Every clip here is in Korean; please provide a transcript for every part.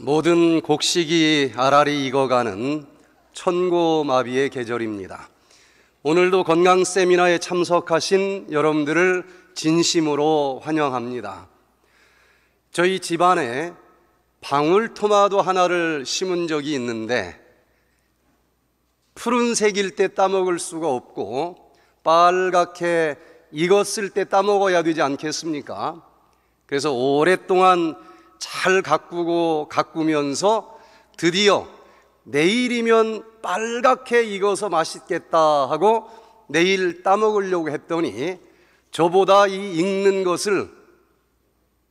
모든 곡식이 알알이 익어가는 천고마비의 계절입니다. 오늘도 건강 세미나에 참석하신 여러분들을 진심으로 환영합니다. 저희 집안에 방울토마토 하나를 심은 적이 있는데 푸른색일 때 따먹을 수가 없고 빨갛게 익었을 때 따먹어야 되지 않겠습니까? 그래서 오랫동안 잘 가꾸고 가꾸면서 드디어 내일이면 빨갛게 익어서 맛있겠다 하고 내일 따먹으려고 했더니 저보다 이 익는 것을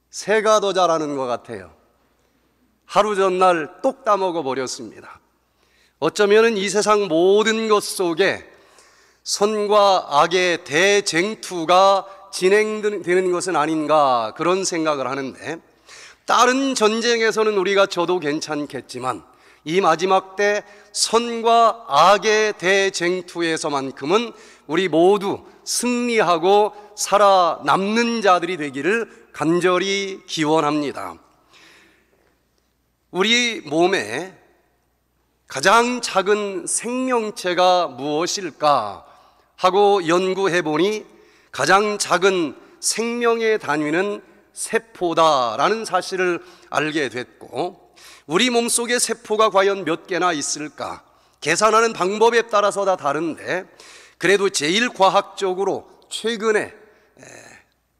새가 더 잘하는 것 같아요. 하루 전날 똑 따먹어 버렸습니다. 어쩌면 이 세상 모든 것 속에 선과 악의 대쟁투가 진행되는 것은 아닌가 그런 생각을 하는데 다른 전쟁에서는 우리가 져도 괜찮겠지만 이 마지막 때 선과 악의 대쟁투에서만큼은 우리 모두 승리하고 살아남는 자들이 되기를 간절히 기원합니다. 우리 몸에 가장 작은 생명체가 무엇일까 하고 연구해 보니 가장 작은 생명의 단위는 세포다라는 사실을 알게 됐고 우리 몸속에 세포가 과연 몇 개나 있을까 계산하는 방법에 따라서 다 다른데 그래도 제일 과학적으로 최근에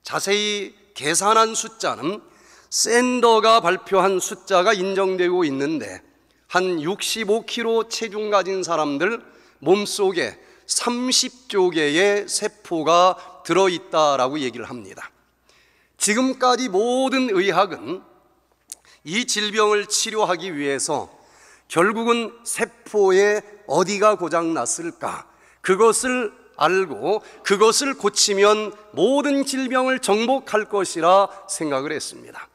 자세히 계산한 숫자는 샌더가 발표한 숫자가 인정되고 있는데 한 65kg 체중 가진 사람들 몸속에 30조 개의 세포가 들어있다라고 얘기를 합니다. 지금까지 모든 의학은 이 질병을 치료하기 위해서 결국은 세포의 어디가 고장 났을까 그것을 알고 그것을 고치면 모든 질병을 정복할 것이라 생각을 했습니다.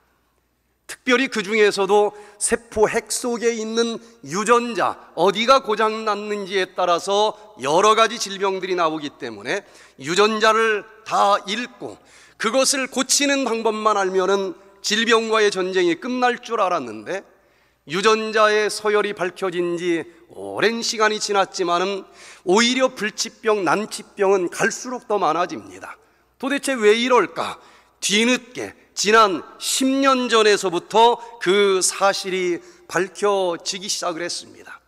특별히 그 중에서도 세포 핵 속에 있는 유전자, 어디가 고장 났는지에 따라서 여러 가지 질병들이 나오기 때문에 유전자를 다 읽고 그것을 고치는 방법만 알면은 질병과의 전쟁이 끝날 줄 알았는데 유전자의 서열이 밝혀진 지 오랜 시간이 지났지만은 오히려 불치병, 난치병은 갈수록 더 많아집니다. 도대체 왜 이럴까? 뒤늦게 지난 10년 전에서부터 그 사실이 밝혀지기 시작을 했습니다.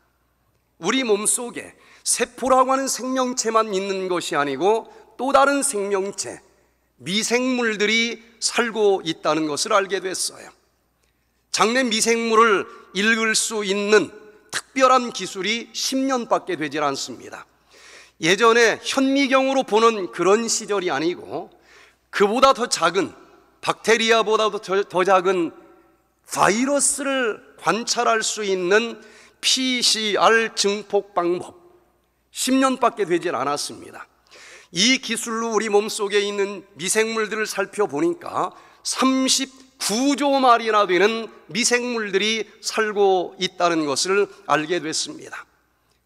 우리 몸 속에 세포라고 하는 생명체만 있는 것이 아니고 또 다른 생명체, 미생물들이 살고 있다는 것을 알게 됐어요. 장내 미생물을 읽을 수 있는 특별한 기술이 10년밖에 되질 않습니다. 예전에 현미경으로 보는 그런 시절이 아니고 그보다 더 작은 박테리아보다도 더, 더 작은 바이러스를 관찰할 수 있는 PCR 증폭 방법 10년밖에 되질 않았습니다. 이 기술로 우리 몸속에 있는 미생물들을 살펴보니까 39조 마리나 되는 미생물들이 살고 있다는 것을 알게 됐습니다.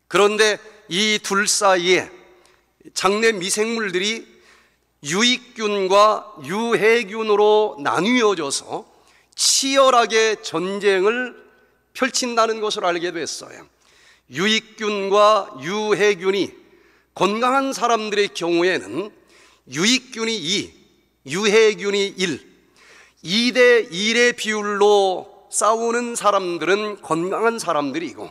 그런데 이 둘 사이에 장내 미생물들이 유익균과 유해균으로 나뉘어져서 치열하게 전쟁을 펼친다는 것을 알게 됐어요. 유익균과 유해균이 건강한 사람들의 경우에는 유익균이 2, 유해균이 1, 2대 1의 비율로 싸우는 사람들은 건강한 사람들이고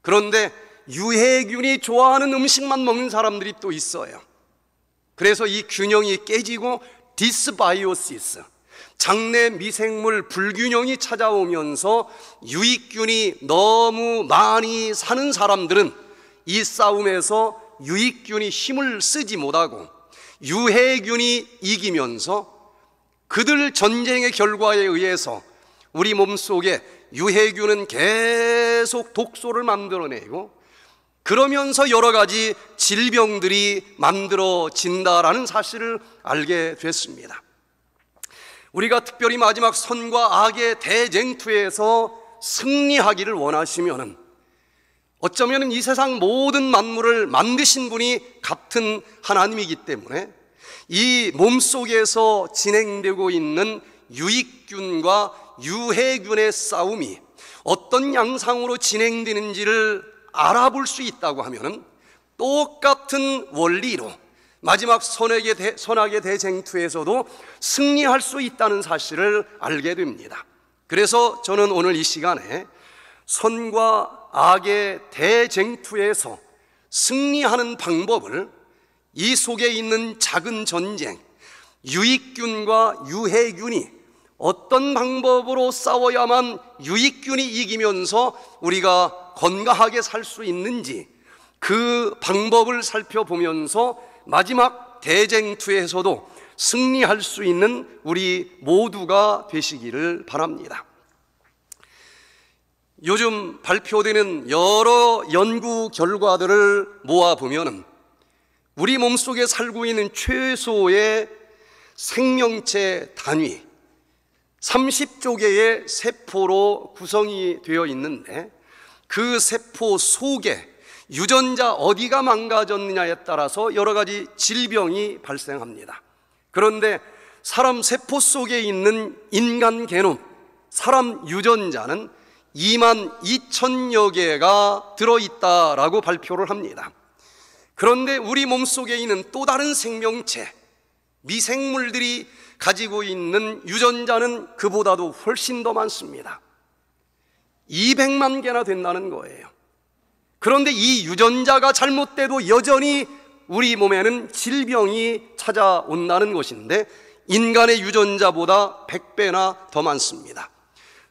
그런데 유해균이 좋아하는 음식만 먹는 사람들이 또 있어요. 그래서 이 균형이 깨지고 디스바이오시스, 장내 미생물 불균형이 찾아오면서 유익균이 너무 많이 사는 사람들은 이 싸움에서 유익균이 힘을 쓰지 못하고 유해균이 이기면서 그들 전쟁의 결과에 의해서 우리 몸속에 유해균은 계속 독소를 만들어내고 그러면서 여러 가지 질병들이 만들어진다라는 사실을 알게 됐습니다. 우리가 특별히 마지막 선과 악의 대쟁투에서 승리하기를 원하시면은 어쩌면 이 세상 모든 만물을 만드신 분이 같은 하나님이기 때문에 이 몸속에서 진행되고 있는 유익균과 유해균의 싸움이 어떤 양상으로 진행되는지를 알아볼 수 있다고 하면 똑같은 원리로 마지막 선에게 대, 선악의 대쟁투에서도 승리할 수 있다는 사실을 알게 됩니다. 그래서 저는 오늘 이 시간에 선과 악의 대쟁투에서 승리하는 방법을 이 속에 있는 작은 전쟁, 유익균과 유해균이 어떤 방법으로 싸워야만 유익균이 이기면서 우리가 건강하게 살 수 있는지 그 방법을 살펴보면서 마지막 대쟁투에서도 승리할 수 있는 우리 모두가 되시기를 바랍니다. 요즘 발표되는 여러 연구 결과들을 모아보면 우리 몸속에 살고 있는 최소의 생명체 단위 30조 개의 세포로 구성이 되어 있는데 그 세포 속에 유전자 어디가 망가졌느냐에 따라서 여러 가지 질병이 발생합니다. 그런데 사람 세포 속에 있는 인간 개놈 사람 유전자는 2만 2천여 개가 들어있다라고 발표를 합니다. 그런데 우리 몸속에 있는 또 다른 생명체, 미생물들이 가지고 있는 유전자는 그보다도 훨씬 더 많습니다. 200만 개나 된다는 거예요. 그런데 이 유전자가 잘못돼도 여전히 우리 몸에는 질병이 찾아온다는 것인데 인간의 유전자보다 100배나 더 많습니다.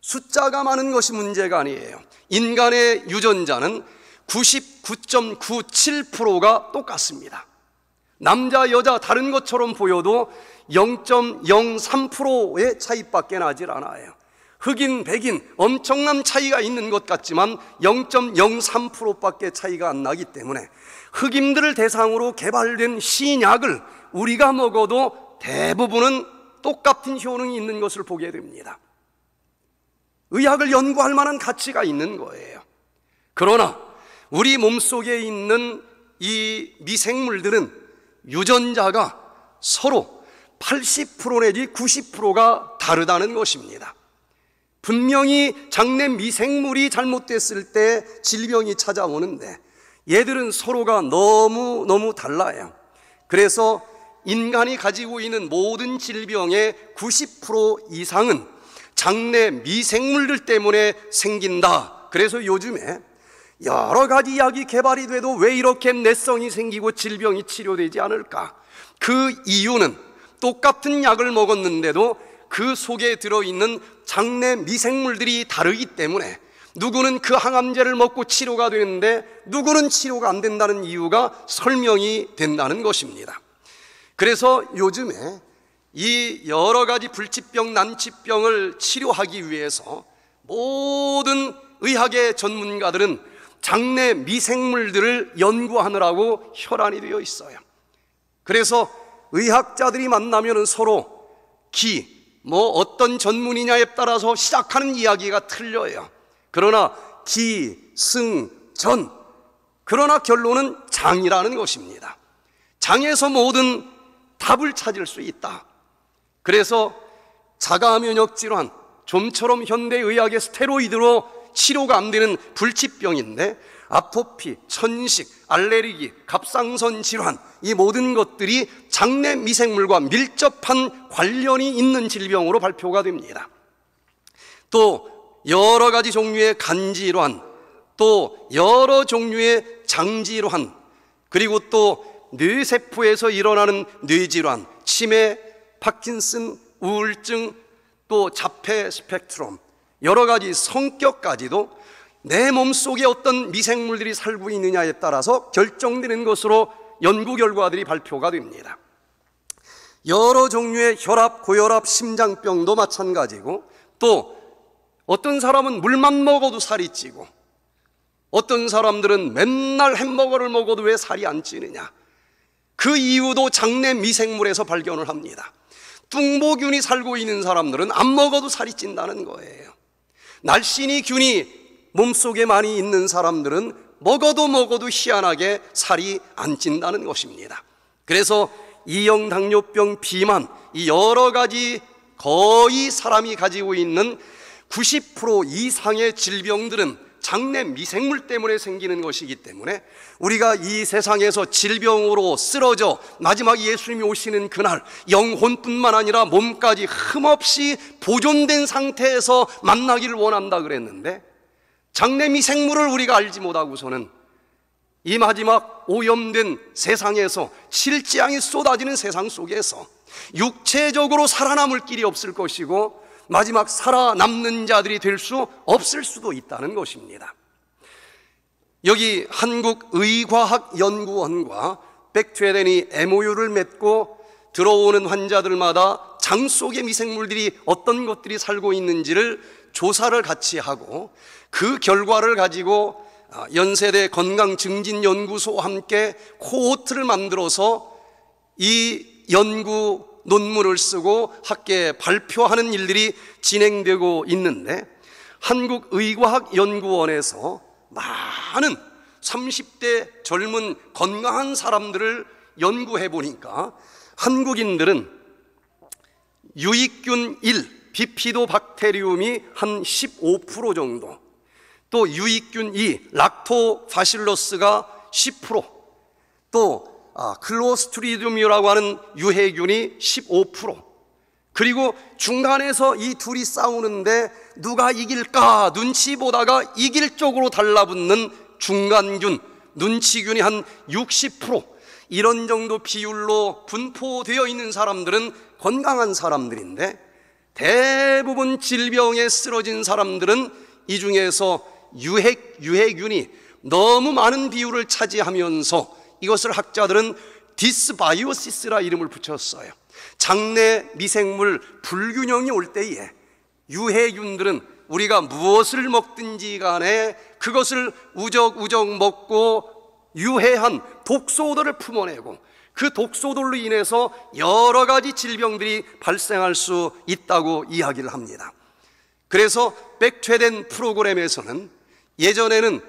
숫자가 많은 것이 문제가 아니에요. 인간의 유전자는 99.97%가 똑같습니다. 남자, 여자 다른 것처럼 보여도 0.03%의 차이밖에 나질 않아요. 흑인, 백인 엄청난 차이가 있는 것 같지만 0.03%밖에 차이가 안 나기 때문에 흑인들을 대상으로 개발된 신약을 우리가 먹어도 대부분은 똑같은 효능이 있는 것을 보게 됩니다. 의학을 연구할 만한 가치가 있는 거예요. 그러나 우리 몸 속에 있는 이 미생물들은 유전자가 서로 80% 내지 90%가 다르다는 것입니다. 분명히 장내 미생물이 잘못됐을 때 질병이 찾아오는데 얘들은 서로가 너무너무 달라요. 그래서 인간이 가지고 있는 모든 질병의 90% 이상은 장내 미생물들 때문에 생긴다. 그래서 요즘에 여러 가지 약이 개발이 돼도 왜 이렇게 내성이 생기고 질병이 치료되지 않을까? 그 이유는 똑같은 약을 먹었는데도 그 속에 들어있는 장내 미생물들이 다르기 때문에 누구는 그 항암제를 먹고 치료가 되는데 누구는 치료가 안 된다는 이유가 설명이 된다는 것입니다. 그래서 요즘에 이 여러 가지 불치병, 난치병을 치료하기 위해서 모든 의학의 전문가들은 장내 미생물들을 연구하느라고 혈안이 되어 있어요. 그래서 의학자들이 만나면 서로 기, 뭐 어떤 전문이냐에 따라서 시작하는 이야기가 틀려요. 그러나 기, 승, 전. 그러나 결론은 장이라는 것입니다. 장에서 모든 답을 찾을 수 있다. 그래서 자가면역 질환, 좀처럼 현대의학의 스테로이드로 치료가 안 되는 불치병인데 아토피, 천식, 알레르기, 갑상선 질환 이 모든 것들이 장내 미생물과 밀접한 관련이 있는 질병으로 발표가 됩니다. 또 여러 가지 종류의 간 질환, 또 여러 종류의 장 질환, 그리고 또 뇌세포에서 일어나는 뇌질환, 치매, 파킨슨, 우울증, 또 자폐 스펙트럼, 여러 가지 성격까지도 내 몸속에 어떤 미생물들이 살고 있느냐에 따라서 결정되는 것으로 연구 결과들이 발표가 됩니다. 여러 종류의 혈압, 고혈압, 심장병도 마찬가지고 또 어떤 사람은 물만 먹어도 살이 찌고 어떤 사람들은 맨날 햄버거를 먹어도 왜 살이 안 찌느냐. 그 이유도 장내 미생물에서 발견을 합니다. 뚱보균이 살고 있는 사람들은 안 먹어도 살이 찐다는 거예요. 날씬이 균이 몸속에 많이 있는 사람들은 먹어도 먹어도 희한하게 살이 안 찐다는 것입니다. 그래서 이형 당뇨병 비만 이 여러 가지 거의 사람이 가지고 있는 90% 이상의 질병들은 장내 미생물 때문에 생기는 것이기 때문에 우리가 이 세상에서 질병으로 쓰러져 마지막 예수님이 오시는 그날 영혼뿐만 아니라 몸까지 흠없이 보존된 상태에서 만나기를 원한다 그랬는데 장내 미생물을 우리가 알지 못하고서는 이 마지막 오염된 세상에서 실지향이 쏟아지는 세상 속에서 육체적으로 살아남을 길이 없을 것이고 마지막 살아남는 자들이 될 수 없을 수도 있다는 것입니다. 여기 한국의과학연구원과 백트에덴이 MOU를 맺고 들어오는 환자들마다 장 속의 미생물들이 어떤 것들이 살고 있는지를 조사를 같이 하고 그 결과를 가지고 아, 연세대 건강증진연구소와 함께 코호트를 만들어서 이 연구 논문을 쓰고 학계에 발표하는 일들이 진행되고 있는데 한국의과학연구원에서 많은 30대 젊은 건강한 사람들을 연구해 보니까 한국인들은 유익균 1, 비피도 박테리움이 한 15% 정도, 또 유익균 2, 락토바실러스가 10%, 또 아, 클로스트리듐이라고 하는 유해균이 15% 그리고 중간에서 이 둘이 싸우는데 누가 이길까 눈치 보다가 이길 쪽으로 달라붙는 중간균 눈치균이 한 60% 이런 정도 비율로 분포되어 있는 사람들은 건강한 사람들인데 대부분 질병에 쓰러진 사람들은 이 중에서 유해, 유해균이 너무 많은 비율을 차지하면서 이것을 학자들은 디스바이오시스라 이름을 붙였어요. 장내 미생물 불균형이 올 때에 유해균들은 우리가 무엇을 먹든지 간에 그것을 우적우적 먹고 유해한 독소들을 품어내고 그 독소들로 인해서 여러 가지 질병들이 발생할 수 있다고 이야기를 합니다. 그래서 백최된 프로그램에서는 예전에는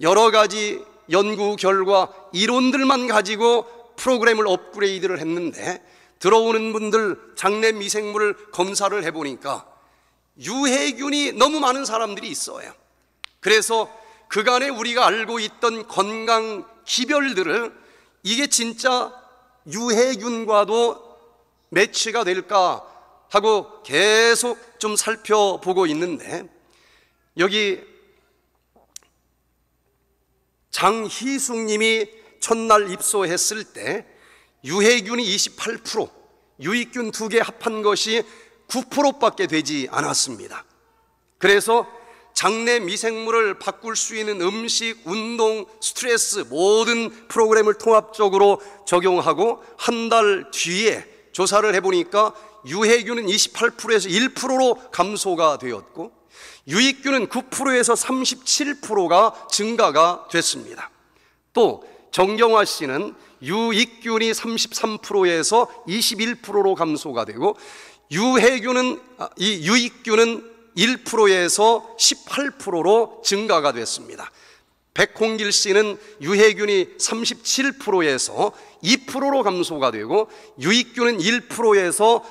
여러 가지 연구 결과, 이론들만 가지고 프로그램을 업그레이드를 했는데 들어오는 분들 장내 미생물을 검사를 해보니까 유해균이 너무 많은 사람들이 있어요. 그래서 그간에 우리가 알고 있던 건강 기별들을 이게 진짜 유해균과도 매치가 될까 하고 계속 좀 살펴보고 있는데 여기 장희숙 님이 첫날 입소했을 때 유해균이 28%, 유익균 두 개 합한 것이 9%밖에 되지 않았습니다. 그래서 장내 미생물을 바꿀 수 있는 음식, 운동, 스트레스 모든 프로그램을 통합적으로 적용하고 한 달 뒤에 조사를 해보니까 유해균은 28%에서 1%로 감소가 되었고 유익균은 9%에서 37%가 증가가 됐습니다. 또 정경화 씨는 유익균이 33%에서 21%로 감소가 되고 유해균은 아, 이 유익균은 1%에서 18%로 증가가 됐습니다. 백홍길 씨는 유해균이 37%에서 2%로 감소가 되고 유익균은 1%에서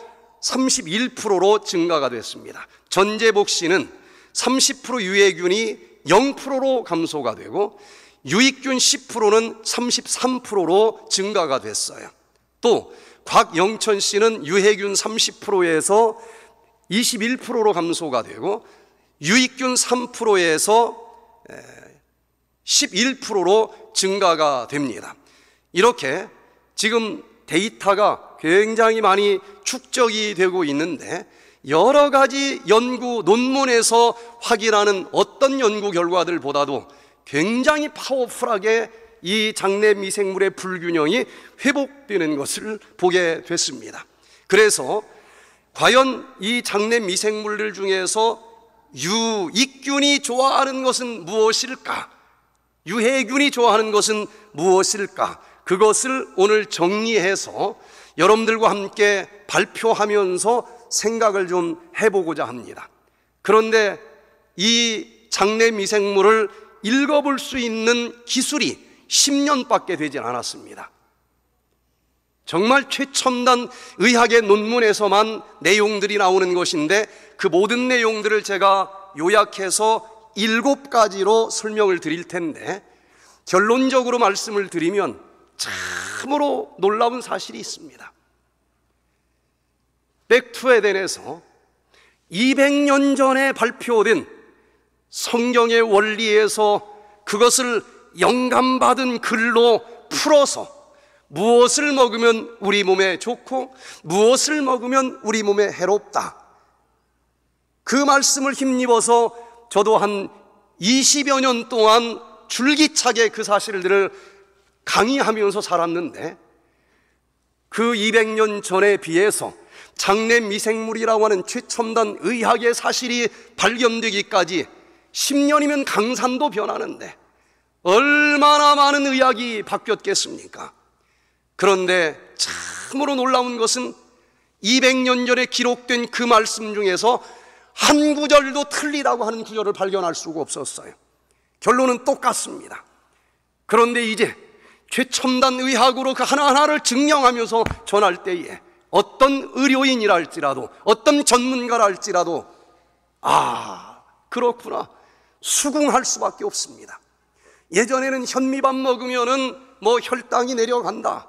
31%로 증가가 됐습니다. 전재복 씨는 30% 유해균이 0%로 감소가 되고 유익균 10%는 33%로 증가가 됐어요. 또 곽영천 씨는 유해균 30%에서 21%로 감소가 되고 유익균 3%에서 11%로 증가가 됩니다. 이렇게 지금 데이터가 굉장히 많이 축적이 되고 있는데 여러 가지 연구 논문에서 확인하는 어떤 연구 결과들보다도 굉장히 파워풀하게 이 장내 미생물의 불균형이 회복되는 것을 보게 됐습니다. 그래서 과연 이 장내 미생물들 중에서 유익균이 좋아하는 것은 무엇일까? 유해균이 좋아하는 것은 무엇일까? 그것을 오늘 정리해서 여러분들과 함께 발표하면서 생각을 좀 해보고자 합니다. 그런데 이 장내 미생물을 읽어볼 수 있는 기술이 10년밖에 되지 않았습니다. 정말 최첨단 의학의 논문에서만 내용들이 나오는 것인데 그 모든 내용들을 제가 요약해서 일곱 가지로 설명을 드릴 텐데 결론적으로 말씀을 드리면 참으로 놀라운 사실이 있습니다. 백투에덴에서 200년 전에 발표된 성경의 원리에서 그것을 영감받은 글로 풀어서 무엇을 먹으면 우리 몸에 좋고 무엇을 먹으면 우리 몸에 해롭다. 그 말씀을 힘입어서 저도 한 20여 년 동안 줄기차게 그 사실들을 강의하면서 살았는데 그 200년 전에 비해서 장내 미생물이라고 하는 최첨단 의학의 사실이 발견되기까지 10년이면 강산도 변하는데 얼마나 많은 의학이 바뀌었겠습니까? 그런데 참으로 놀라운 것은 200년 전에 기록된 그 말씀 중에서 한 구절도 틀리라고 하는 구절을 발견할 수가 없었어요. 결론은 똑같습니다. 그런데 이제 최첨단 의학으로 그 하나하나를 증명하면서 전할 때에 어떤 의료인이라 할지라도, 어떤 전문가라 할지라도, 아, 그렇구나. 수긍할 수밖에 없습니다. 예전에는 현미밥 먹으면은 뭐 혈당이 내려간다.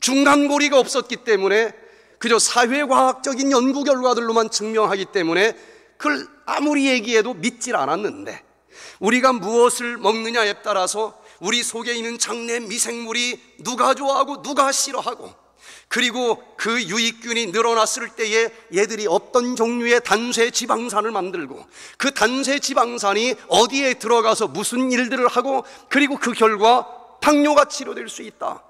중간고리가 없었기 때문에 그저 사회과학적인 연구 결과들로만 증명하기 때문에 그걸 아무리 얘기해도 믿질 않았는데 우리가 무엇을 먹느냐에 따라서 우리 속에 있는 장내 미생물이 누가 좋아하고 누가 싫어하고 그리고 그 유익균이 늘어났을 때에 얘들이 어떤 종류의 단세 지방산을 만들고 그 단세 지방산이 어디에 들어가서 무슨 일들을 하고 그리고 그 결과 당뇨가 치료될 수 있다.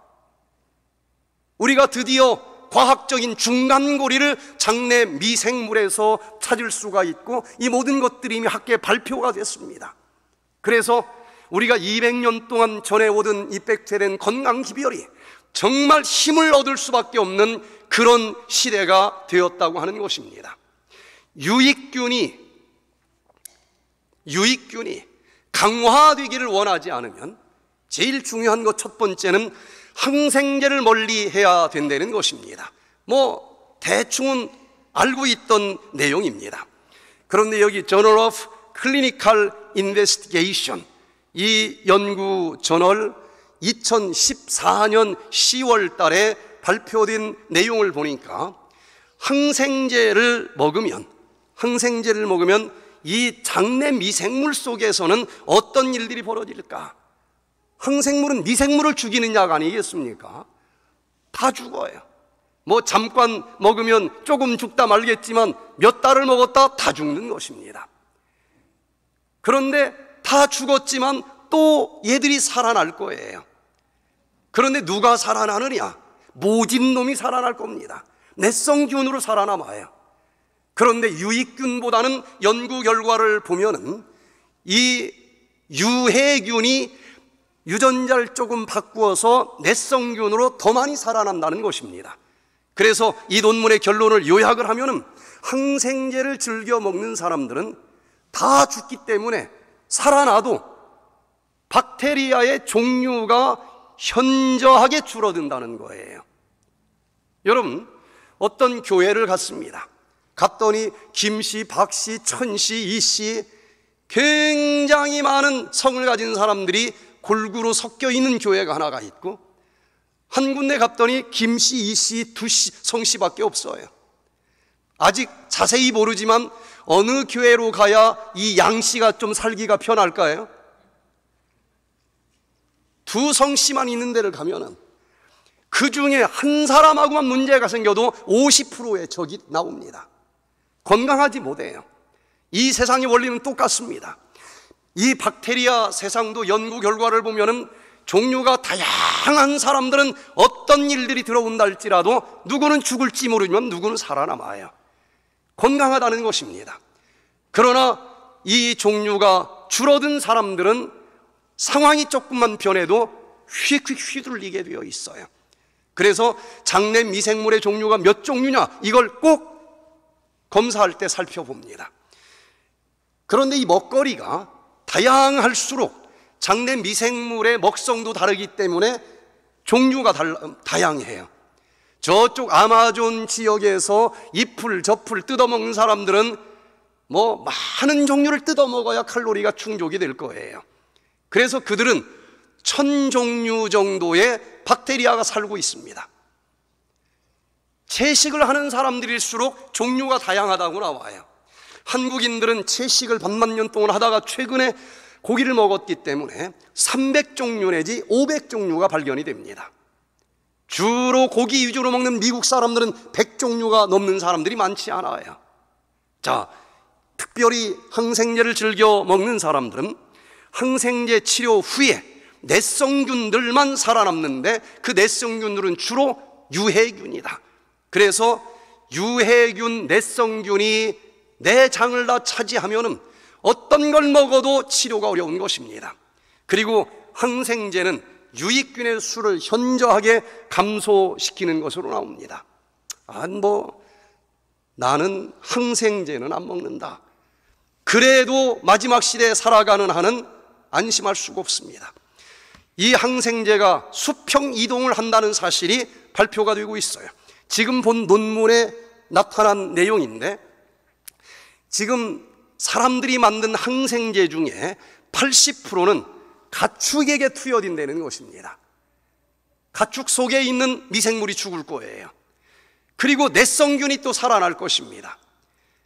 우리가 드디어 과학적인 중간고리를 장내 미생물에서 찾을 수가 있고 이 모든 것들이 이미 학계에 발표가 됐습니다. 그래서 우리가 200년 동안 전해오던 이 백제된 건강 기별이 정말 힘을 얻을 수밖에 없는 그런 시대가 되었다고 하는 것입니다. 유익균이 유익균이 강화되기를 원하지 않으면 제일 중요한 것 첫 번째는 항생제를 멀리 해야 된다는 것입니다. 뭐 대충은 알고 있던 내용입니다. 그런데 여기 Journal of Clinical Investigation 이 연구 저널 2014년 10월 달에 발표된 내용을 보니까 항생제를 먹으면 항생제를 먹으면 이 장내 미생물 속에서는 어떤 일들이 벌어질까? 항생물은 미생물을 죽이는 약 아니겠습니까? 다 죽어요. 뭐 잠깐 먹으면 조금 죽다 말겠지만 몇 달을 먹었다 다 죽는 것입니다. 그런데 다 죽었지만 또 얘들이 살아날 거예요. 그런데 누가 살아나느냐? 모진 놈이 살아날 겁니다. 내성균으로 살아남아요. 그런데 유익균보다는 연구 결과를 보면은 이 유해균이 유전자를 조금 바꾸어서 내성균으로 더 많이 살아난다는 것입니다. 그래서 이 논문의 결론을 요약을 하면은 항생제를 즐겨 먹는 사람들은 다 죽기 때문에 살아나도 박테리아의 종류가 현저하게 줄어든다는 거예요. 여러분, 어떤 교회를 갔습니다. 갔더니 김씨, 박씨, 천씨, 이씨 굉장히 많은 성을 가진 사람들이 골고루 섞여 있는 교회가 하나가 있고 한 군데 갔더니 김씨, 이씨, 두씨, 성씨밖에 없어요. 아직 자세히 모르지만 어느 교회로 가야 이 양씨가 좀 살기가 편할까요? 두 성씨만 있는 데를 가면은 그 중에 한 사람하고만 문제가 생겨도 50%의 적이 나옵니다. 건강하지 못해요. 이 세상의 원리는 똑같습니다. 이 박테리아 세상도 연구 결과를 보면은 종류가 다양한 사람들은 어떤 일들이 들어온다 할지라도 누구는 죽을지 모르지만 누구는 살아남아요. 건강하다는 것입니다. 그러나 이 종류가 줄어든 사람들은 상황이 조금만 변해도 휙휙 휘둘리게 되어 있어요. 그래서 장내 미생물의 종류가 몇 종류냐 이걸 꼭 검사할 때 살펴봅니다. 그런데 이 먹거리가 다양할수록 장내 미생물의 먹성도 다르기 때문에 종류가 달라, 다양해요. 저쪽 아마존 지역에서 잎을 저풀 뜯어먹는 사람들은 뭐 많은 종류를 뜯어먹어야 칼로리가 충족이 될 거예요. 그래서 그들은 천 종류 정도의 박테리아가 살고 있습니다. 채식을 하는 사람들일수록 종류가 다양하다고 나와요. 한국인들은 채식을 반만 년 동안 하다가 최근에 고기를 먹었기 때문에 300종류 내지 500종류가 발견이 됩니다. 주로 고기 위주로 먹는 미국 사람들은 100종류가 넘는 사람들이 많지 않아요. 자, 특별히 항생제를 즐겨 먹는 사람들은 항생제 치료 후에 넷성균들만 살아남는데 그 넷성균들은 주로 유해균이다. 그래서 유해균, 넷성균이 내 장을 다차지하면 어떤 걸 먹어도 치료가 어려운 것입니다. 그리고 항생제는 유익균의 수를 현저하게 감소시키는 것으로 나옵니다. 아, 뭐, 나는 항생제는 안 먹는다. 그래도 마지막 시대에 살아가는 한은 안심할 수가 없습니다. 이 항생제가 수평 이동을 한다는 사실이 발표가 되고 있어요. 지금 본 논문에 나타난 내용인데 지금 사람들이 만든 항생제 중에 80%는 가축에게 투여된다는 것입니다. 가축 속에 있는 미생물이 죽을 거예요. 그리고 내성균이 또 살아날 것입니다.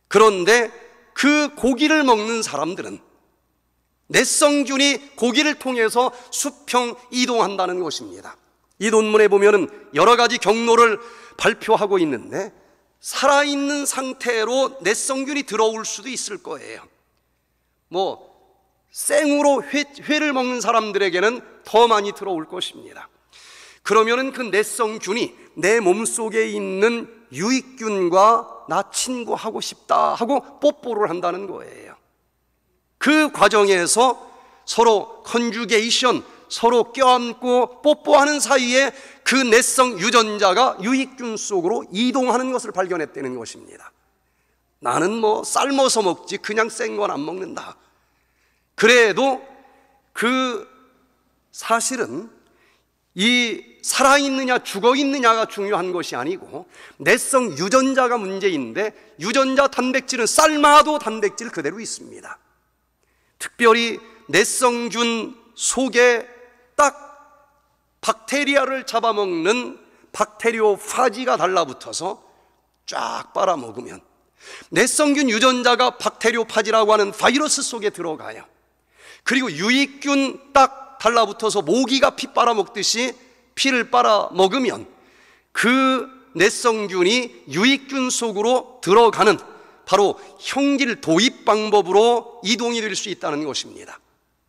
그런데 그 고기를 먹는 사람들은 넷성균이 고기를 통해서 수평 이동한다는 것입니다. 이 논문에 보면 여러 가지 경로를 발표하고 있는데 살아있는 상태로 넷성균이 들어올 수도 있을 거예요. 뭐 생으로 회, 회를 먹는 사람들에게는 더 많이 들어올 것입니다. 그러면그 넷성균이 내 몸속에 있는 유익균과 나 친구하고 싶다 하고 뽀뽀를 한다는 거예요. 그 과정에서 서로 컨주게이션, 서로 껴안고 뽀뽀하는 사이에 그 내성 유전자가 유익균 속으로 이동하는 것을 발견했다는 것입니다. 나는 뭐 삶아서 먹지 그냥 생건안 먹는다. 그래도 그 사실은 이 살아있느냐 죽어있느냐가 중요한 것이 아니고 내성 유전자가 문제인데 유전자 단백질은 삶아도 단백질 그대로 있습니다. 특별히 내성균 속에 딱 박테리아를 잡아먹는 박테리오파지가 달라붙어서 쫙 빨아먹으면 내성균 유전자가 박테리오파지라고 하는 바이러스 속에 들어가요. 그리고 유익균 딱 달라붙어서 모기가 피 빨아먹듯이 피를 빨아먹으면 그 내성균이 유익균 속으로 들어가는 바로 형질 도입 방법으로 이동이 될 수 있다는 것입니다.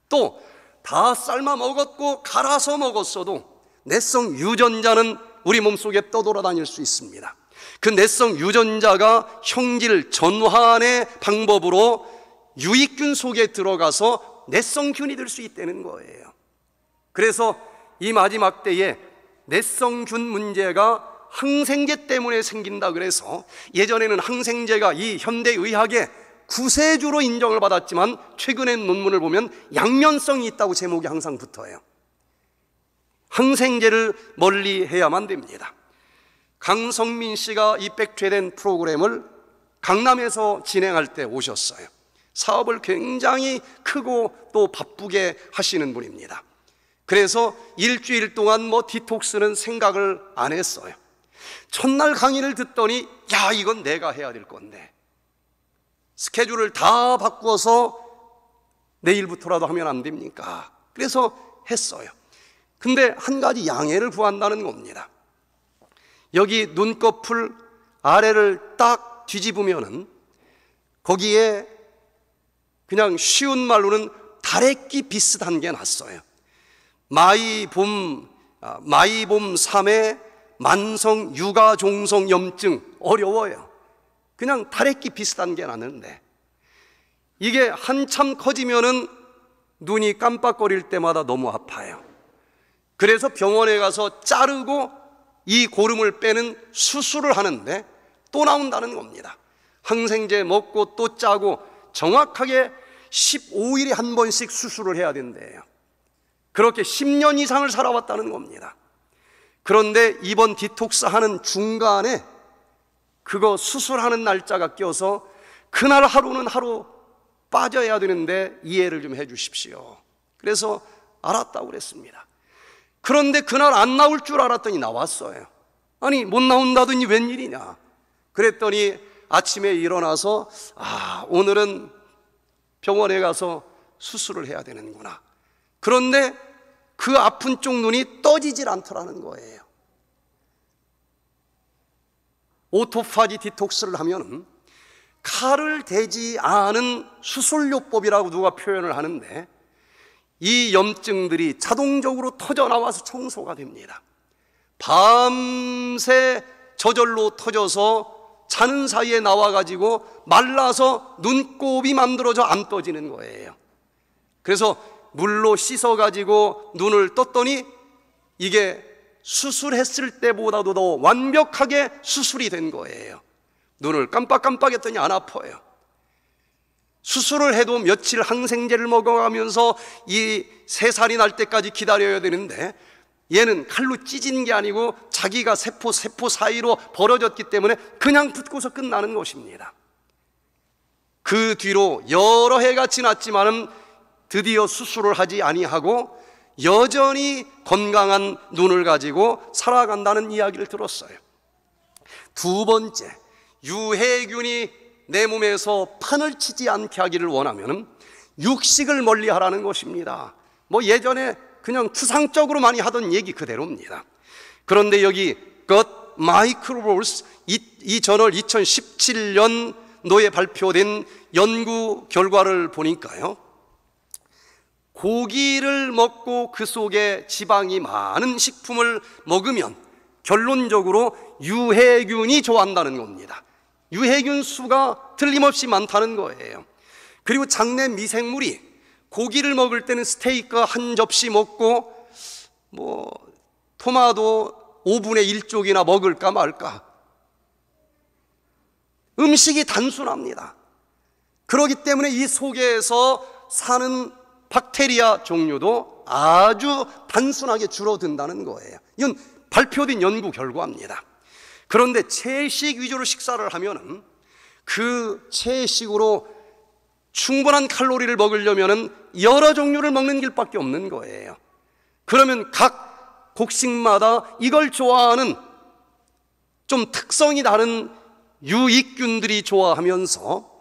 또 다 삶아 먹었고 갈아서 먹었어도 내성 유전자는 우리 몸속에 떠돌아다닐 수 있습니다. 그 내성 유전자가 형질 전환의 방법으로 유익균 속에 들어가서 내성균이 될 수 있다는 거예요. 그래서 이 마지막 때에 내성균 문제가 항생제 때문에 생긴다 그래서 예전에는 항생제가 이 현대의학의 구세주로 인정을 받았지만 최근의 논문을 보면 양면성이 있다고 제목이 항상 붙어요. 항생제를 멀리 해야만 됩니다. 강성민 씨가 이 백죄된 프로그램을 강남에서 진행할 때 오셨어요. 사업을 굉장히 크고 또 바쁘게 하시는 분입니다. 그래서 일주일 동안 뭐 디톡스는 생각을 안 했어요. 첫날 강의를 듣더니 야 이건 내가 해야 될 건데 스케줄을 다 바꾸어서 내일부터라도 하면 안 됩니까? 그래서 했어요. 근데 한 가지 양해를 구한다는 겁니다. 여기 눈꺼풀 아래를 딱 뒤집으면은 거기에 그냥 쉬운 말로는 다래끼 비슷한 게 났어요. 마이봄 아, 마이봄 3의 만성 육아 종성 염증 어려워요. 그냥 다래끼 비슷한 게 나는데 이게 한참 커지면은 눈이 깜빡거릴 때마다 너무 아파요. 그래서 병원에 가서 자르고 이 고름을 빼는 수술을 하는데 또 나온다는 겁니다. 항생제 먹고 또 짜고 정확하게 15일에 한 번씩 수술을 해야 된대요. 그렇게 10년 이상을 살아왔다는 겁니다. 그런데 이번 디톡스 하는 중간에 그거 수술하는 날짜가 껴서 그날 하루는 하루 빠져야 되는데 이해를 좀 해 주십시오. 그래서 알았다고 그랬습니다. 그런데 그날 안 나올 줄 알았더니 나왔어요. 아니, 못 나온다더니 웬일이냐. 그랬더니 아침에 일어나서, 아, 오늘은 병원에 가서 수술을 해야 되는구나. 그런데 그 아픈 쪽 눈이 떠지질 않더라는 거예요. 오토파지 디톡스를 하면 칼을 대지 않은 수술요법이라고 누가 표현을 하는데 이 염증들이 자동적으로 터져나와서 청소가 됩니다. 밤새 저절로 터져서 자는 사이에 나와가지고 말라서 눈곱이 만들어져 안 떠지는 거예요. 그래서 물로 씻어가지고 눈을 떴더니 이게 수술했을 때보다도 더 완벽하게 수술이 된 거예요. 눈을 깜빡깜빡 했더니 안 아파요. 수술을 해도 며칠 항생제를 먹어가면서 이세 살이 날 때까지 기다려야 되는데 얘는 칼로 찢은 게 아니고 자기가 세포 세포 사이로 벌어졌기 때문에 그냥 붙고서 끝나는 것입니다. 그 뒤로 여러 해가 지났지만은 드디어 수술을 하지 아니하고 여전히 건강한 눈을 가지고 살아간다는 이야기를 들었어요. 두 번째, 유해균이 내 몸에서 판을 치지 않게 하기를 원하면 육식을 멀리 하라는 것입니다. 뭐 예전에 그냥 추상적으로 많이 하던 얘기 그대로입니다. 그런데 여기 것 마이크로볼스 이, 이 저널 2017년 노에 발표된 연구 결과를 보니까요. 고기를 먹고 그 속에 지방이 많은 식품을 먹으면 결론적으로 유해균이 좋아한다는 겁니다. 유해균 수가 틀림없이 많다는 거예요. 그리고 장내 미생물이 고기를 먹을 때는 스테이크 한 접시 먹고 뭐 토마토 5분의 1쪽이나 먹을까 말까. 음식이 단순합니다. 그러기 때문에 이 속에서 사는 박테리아 종류도 아주 단순하게 줄어든다는 거예요. 이건 발표된 연구 결과입니다. 그런데 채식 위주로 식사를 하면그 채식으로 충분한 칼로리를 먹으려면 여러 종류를 먹는 길밖에 없는 거예요. 그러면 각 곡식마다 이걸 좋아하는 좀 특성이 다른 유익균들이 좋아하면서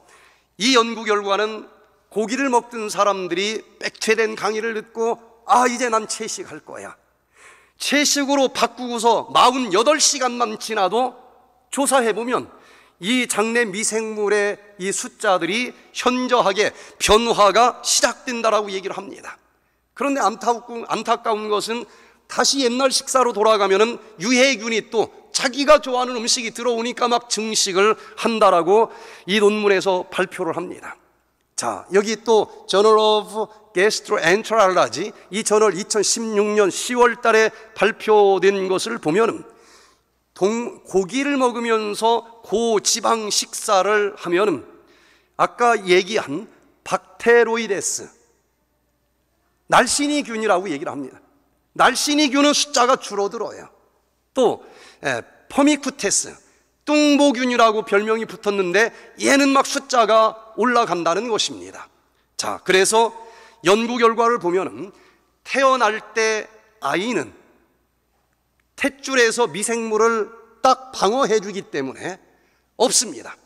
이 연구 결과는 고기를 먹던 사람들이 백체된 강의를 듣고 아 이제 난 채식할 거야 채식으로 바꾸고서 48시간만 지나도 조사해보면 이 장내 미생물의 이 숫자들이 현저하게 변화가 시작된다라고 얘기를 합니다 그런데 안타까운 것은 다시 옛날 식사로 돌아가면 유해균이 또 자기가 좋아하는 음식이 들어오니까 막 증식을 한다라고 이 논문에서 발표를 합니다. 자, 여기 또 Journal of Gastroenterology 이 저널 2016년 10월 달에 발표된 것을 보면 동, 고기를 먹으면서 고지방 식사를 하면 아까 얘기한 박테로이데스 날씬이균이라고 얘기를 합니다. 날씬이균은 숫자가 줄어들어요. 또 에, 예, 퍼미쿠테스 뚱보균이라고 별명이 붙었는데 얘는 막 숫자가 올라간다는 것입니다. 자, 그래서 연구 결과를 보면 태어날 때 아이는 탯줄에서 미생물을 딱 방어해 주기 때문에 없습니다.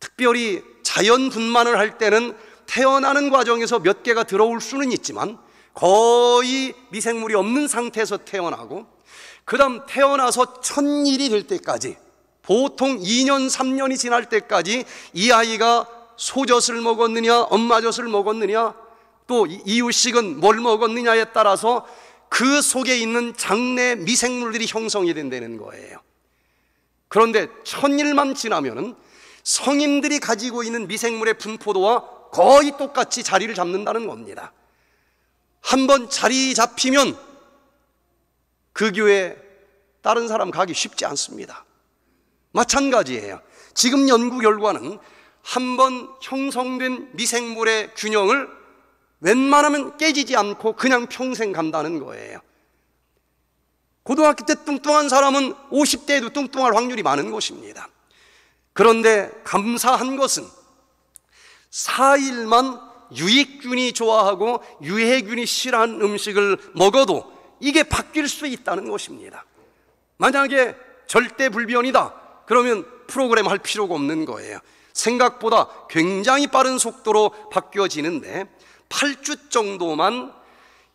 특별히 자연 분만을 할 때는 태어나는 과정에서 몇 개가 들어올 수는 있지만 거의 미생물이 없는 상태에서 태어나고 그다음 태어나서 천일이 될 때까지 보통 2년, 3년이 지날 때까지 이 아이가 소젖을 먹었느냐, 엄마젖을 먹었느냐, 또 이유식은 뭘 먹었느냐에 따라서 그 속에 있는 장내 미생물들이 형성이 된다는 거예요. 그런데 천일만 지나면은 성인들이 가지고 있는 미생물의 분포도와 거의 똑같이 자리를 잡는다는 겁니다. 한번 자리 잡히면 그 교회 다른 사람 가기 쉽지 않습니다. 마찬가지예요. 지금 연구 결과는 한번 형성된 미생물의 균형을 웬만하면 깨지지 않고 그냥 평생 간다는 거예요. 고등학교 때 뚱뚱한 사람은 50대에도 뚱뚱할 확률이 많은 것입니다. 그런데 감사한 것은 4일만 유익균이 좋아하고 유해균이 싫어하는 음식을 먹어도 이게 바뀔 수 있다는 것입니다. 만약에 절대 불변이다. 그러면 프로그램 할 필요가 없는 거예요. 생각보다 굉장히 빠른 속도로 바뀌어지는데 8주 정도만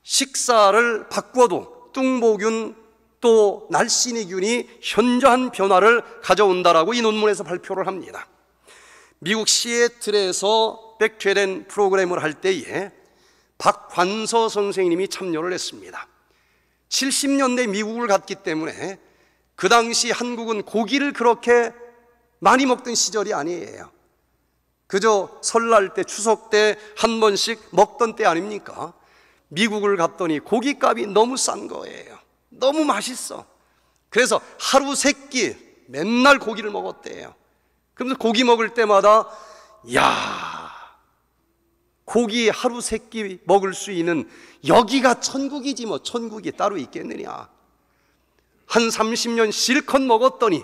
식사를 바꿔도 뚱보균 또 날씬이균이 현저한 변화를 가져온다라고 이 논문에서 발표를 합니다. 미국 시애틀에서 백최된 프로그램을 할 때에 박관서 선생님이 참여를 했습니다. 70년대 미국을 갔기 때문에 그 당시 한국은 고기를 그렇게 많이 먹던 시절이 아니에요. 그저 설날 때, 추석 때 한 번씩 먹던 때 아닙니까? 미국을 갔더니 고기 값이 너무 싼 거예요. 너무 맛있어. 그래서 하루 세 끼 맨날 고기를 먹었대요. 그러면서 고기 먹을 때마다 야 고기 하루 세 끼 먹을 수 있는 여기가 천국이지 뭐 천국이 따로 있겠느냐. 한 30년 실컷 먹었더니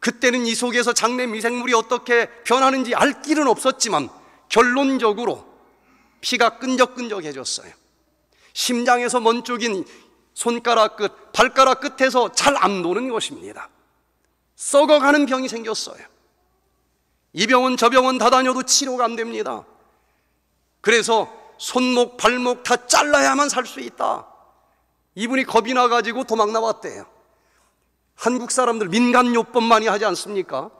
그때는 이 속에서 장내 미생물이 어떻게 변하는지 알 길은 없었지만 결론적으로 피가 끈적끈적해졌어요. 심장에서 먼 쪽인 손가락 끝, 발가락 끝에서 잘 안도는 것입니다. 썩어가는 병이 생겼어요. 이 병원 저 병원 다 다녀도 치료가 안 됩니다. 그래서 손목, 발목 다 잘라야만 살 수 있다. 이분이 겁이 나가지고 도망 나왔대요. 한국 사람들 민간요법 많이 하지 않습니까?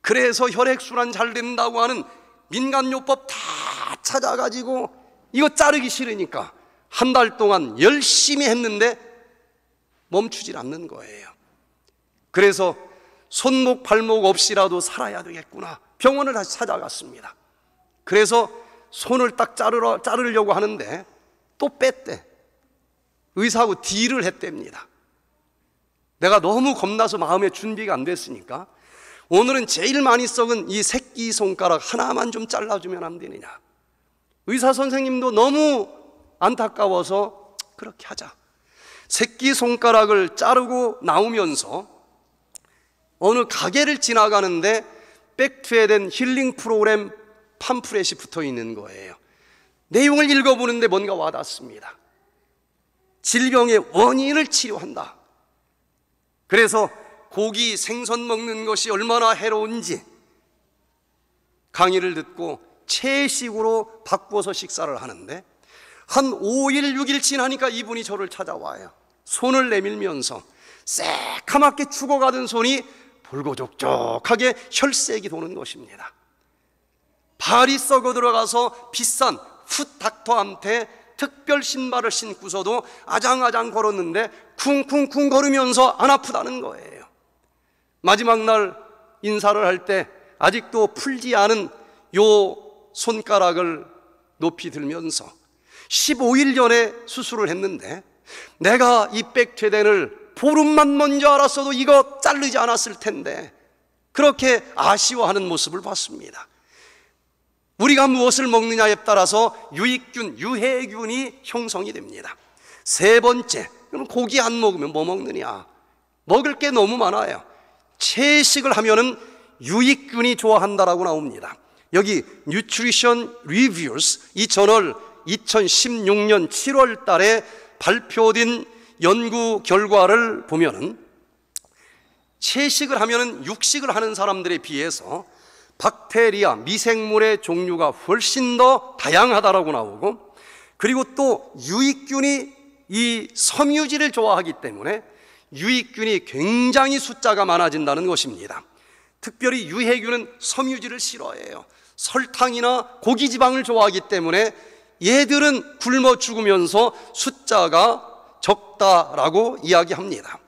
그래서 혈액순환 잘 된다고 하는 민간요법 다 찾아가지고 이거 자르기 싫으니까 한 달 동안 열심히 했는데 멈추질 않는 거예요. 그래서 손목, 발목 없이라도 살아야 되겠구나. 병원을 다시 찾아갔습니다. 그래서 손을 딱 자르러, 자르려고 하는데 또 뺐대. 의사하고 딜을 했답니다. 내가 너무 겁나서 마음의 준비가 안 됐으니까 오늘은 제일 많이 썩은 이 새끼 손가락 하나만 좀 잘라주면 안 되느냐. 의사 선생님도 너무 안타까워서 그렇게 하자. 새끼 손가락을 자르고 나오면서 어느 가게를 지나가는데 백투에 된 힐링 프로그램 팜프렛이 붙어 있는 거예요. 내용을 읽어보는데 뭔가 와닿습니다. 질병의 원인을 치료한다. 그래서 고기 생선 먹는 것이 얼마나 해로운지 강의를 듣고 채식으로 바꿔서 식사를 하는데 한 5일, 6일 지나니까 이분이 저를 찾아와요. 손을 내밀면서 새카맣게 죽어가던 손이 불고족족하게 혈색이 도는 것입니다. 발이 썩어 들어가서 비싼 풋닥터한테 특별 신발을 신고서도 아장아장 걸었는데 쿵쿵쿵 걸으면서 안 아프다는 거예요. 마지막 날 인사를 할 때 아직도 풀지 않은 요 손가락을 높이 들면서 15일 전에 수술을 했는데 내가 이 백퇴된을 보름만 먼저 알았어도 이거 자르지 않았을 텐데 그렇게 아쉬워하는 모습을 봤습니다. 우리가 무엇을 먹느냐에 따라서 유익균, 유해균이 형성이 됩니다. 세 번째, 그럼 고기 안 먹으면 뭐 먹느냐? 먹을 게 너무 많아요. 채식을 하면은 유익균이 좋아한다라고 나옵니다. 여기 Nutrition Reviews 이 저널 2016년 7월 달에 발표된 연구 결과를 보면은 채식을 하면은 육식을 하는 사람들에 비해서 박테리아, 미생물의 종류가 훨씬 더 다양하다라고 나오고 그리고 또 유익균이 이 섬유질을 좋아하기 때문에 유익균이 굉장히 숫자가 많아진다는 것입니다. 특별히 유해균은 섬유질을 싫어해요. 설탕이나 고기 지방을 좋아하기 때문에 얘들은 굶어 죽으면서 숫자가 적다라고 이야기합니다.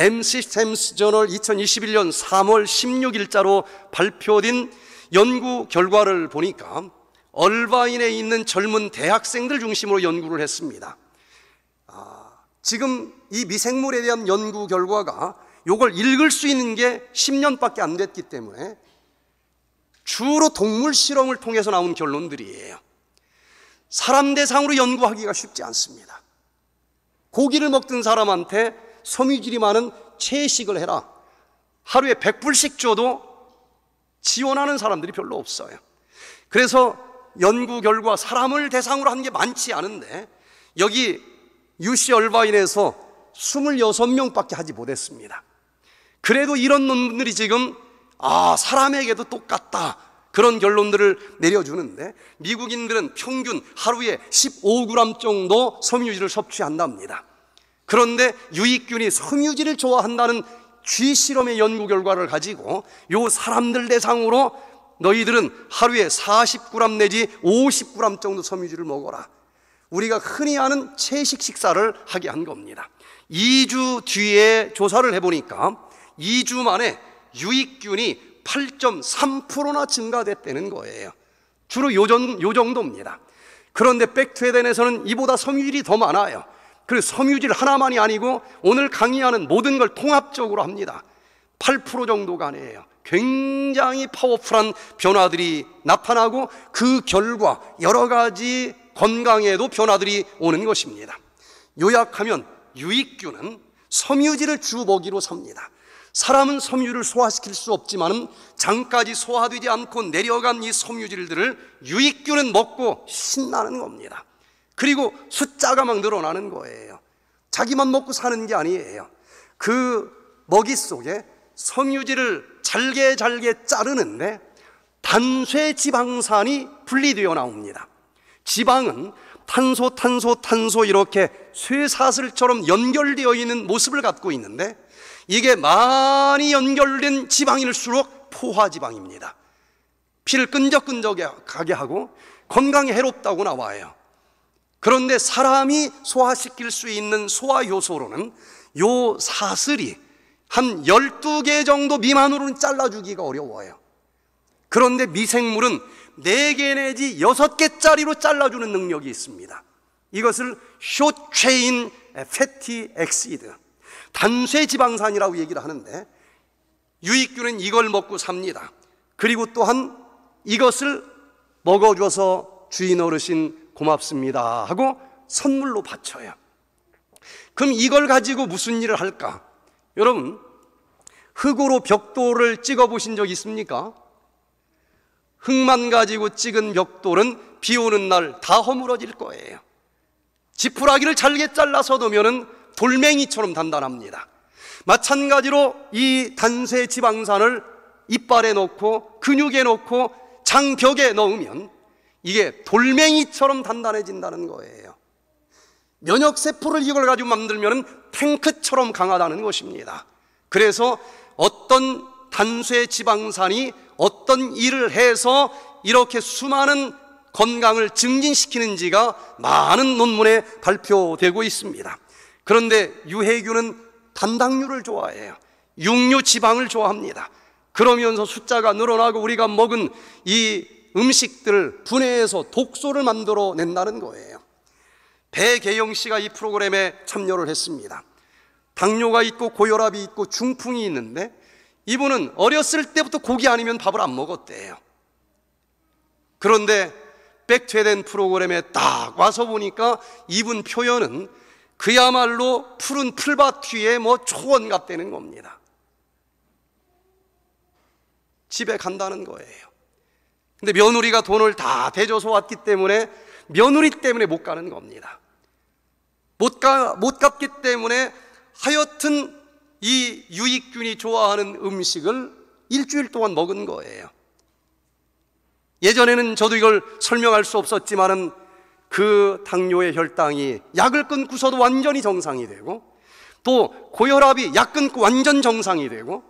MC 템스 저널 2021년 3월 16일자로 발표된 연구 결과를 보니까 얼바인에 있는 젊은 대학생들 중심으로 연구를 했습니다. 아, 지금 이 미생물에 대한 연구 결과가 요걸 읽을 수 있는 게 10년밖에 안 됐기 때문에 주로 동물 실험을 통해서 나온 결론들이에요. 사람 대상으로 연구하기가 쉽지 않습니다. 고기를 먹던 사람한테 섬유질이 많은 채식을 해라. 하루에 100불씩 줘도 지원하는 사람들이 별로 없어요. 그래서 연구 결과 사람을 대상으로 한 게 많지 않은데 여기 UC 얼바인에서 26명밖에 하지 못했습니다. 그래도 이런 논문들이 지금 아, 사람에게도 똑같다. 그런 결론들을 내려주는데 미국인들은 평균 하루에 15g 정도 섬유질을 섭취한답니다. 그런데 유익균이 섬유질을 좋아한다는 쥐 실험의 연구 결과를 가지고 요 사람들 대상으로 너희들은 하루에 40g 내지 50g 정도 섬유질을 먹어라. 우리가 흔히 아는 채식 식사를 하게 한 겁니다. 2주 뒤에 조사를 해보니까 2주 만에 유익균이 8.3%나 증가됐다는 거예요. 주로 요, 정, 요 정도입니다. 그런데 백트에덴에서는 이보다 섬유질이 더 많아요. 그 섬유질 하나만이 아니고 오늘 강의하는 모든 걸 통합적으로 합니다. 8%정도가아니에요 굉장히 파워풀한 변화들이 나타나고 그 결과 여러 가지 건강에도 변화들이 오는 것입니다. 요약하면 유익균은 섬유질을 주먹이로 삽니다. 사람은 섬유를 소화시킬 수 없지만 장까지 소화되지 않고 내려간 이 섬유질들을 유익균은 먹고 신나는 겁니다. 그리고 숫자가 막 늘어나는 거예요. 자기만 먹고 사는 게 아니에요. 그 먹이 속에 섬유질을 잘게 잘게 자르는데 단쇠 지방산이 분리되어 나옵니다. 지방은 탄소, 탄소, 탄소 이렇게 쇠사슬처럼 연결되어 있는 모습을 갖고 있는데 이게 많이 연결된 지방일수록 포화지방입니다. 피를 끈적끈적하게 하고 건강에 해롭다고 나와요. 그런데 사람이 소화시킬 수 있는 소화 요소로는 요 사슬이 한 12개 정도 미만으로는 잘라주기가 어려워요. 그런데 미생물은 4개 내지 6개짜리로 잘라주는 능력이 있습니다. 이것을 쇼체인 패티 엑시드, 단쇠 지방산이라고 얘기를 하는데 유익균은 이걸 먹고 삽니다. 그리고 또한 이것을 먹어줘서 주인 어르신 고맙습니다 하고 선물로 바쳐요. 그럼 이걸 가지고 무슨 일을 할까? 여러분, 흙으로 벽돌을 찍어 보신 적 있습니까? 흙만 가지고 찍은 벽돌은 비 오는 날 다 허물어질 거예요. 지푸라기를 잘게 잘라서 놓으면 돌멩이처럼 단단합니다. 마찬가지로 이 단세 지방산을 이빨에 넣고 근육에 넣고 장벽에 넣으면 이게 돌멩이처럼 단단해진다는 거예요. 면역 세포를 이걸 가지고 만들면 탱크처럼 강하다는 것입니다. 그래서 어떤 단수의 지방산이 어떤 일을 해서 이렇게 수많은 건강을 증진시키는지가 많은 논문에 발표되고 있습니다. 그런데 유해균은 단당류를 좋아해요. 육류 지방을 좋아합니다. 그러면서 숫자가 늘어나고 우리가 먹은 이 음식들 분해해서 독소를 만들어 낸다는 거예요. 배계영 씨가 이 프로그램에 참여를 했습니다. 당뇨가 있고 고혈압이 있고 중풍이 있는데 이분은 어렸을 때부터 고기 아니면 밥을 안 먹었대요. 그런데 백퇴된 프로그램에 딱 와서 보니까 이분 표현은 그야말로 푸른 풀밭 위에 뭐 초원 같다는 겁니다. 집에 간다는 거예요. 근데 며느리가 돈을 다 대줘서 왔기 때문에 며느리 때문에 못 가는 겁니다. 못, 가, 못 갔기 때문에 하여튼 이 유익균이 좋아하는 음식을 일주일 동안 먹은 거예요. 예전에는 저도 이걸 설명할 수 없었지만은 그 당뇨의 혈당이 약을 끊고서도 완전히 정상이 되고 또 고혈압이 약 끊고 완전 정상이 되고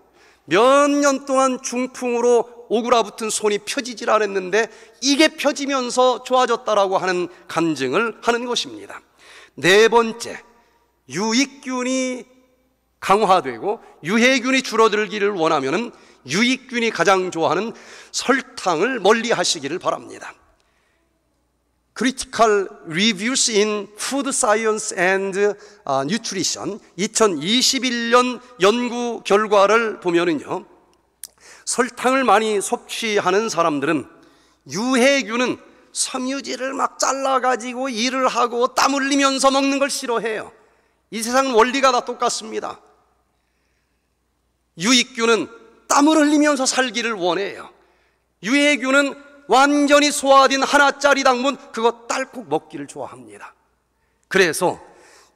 몇 년 동안 중풍으로 오그라붙은 손이 펴지질 않았는데 이게 펴지면서 좋아졌다라고 하는 간증을 하는 것입니다. 네 번째, 유익균이 강화되고 유해균이 줄어들기를 원하면 유익균이 가장 좋아하는 설탕을 멀리 하시기를 바랍니다. Critical Reviews in Food Science and 아, Nutrition 2021년 연구 결과를 보면은요. 설탕을 많이 섭취하는 사람들은 유해균은 섬유질을 막 잘라가지고 일을 하고 땀 흘리면서 먹는 걸 싫어해요. 이 세상 원리가 다 똑같습니다. 유익균은 땀을 흘리면서 살기를 원해요. 유해균은 완전히 소화된 하나짜리 당분 그거 딸꾹 먹기를 좋아합니다. 그래서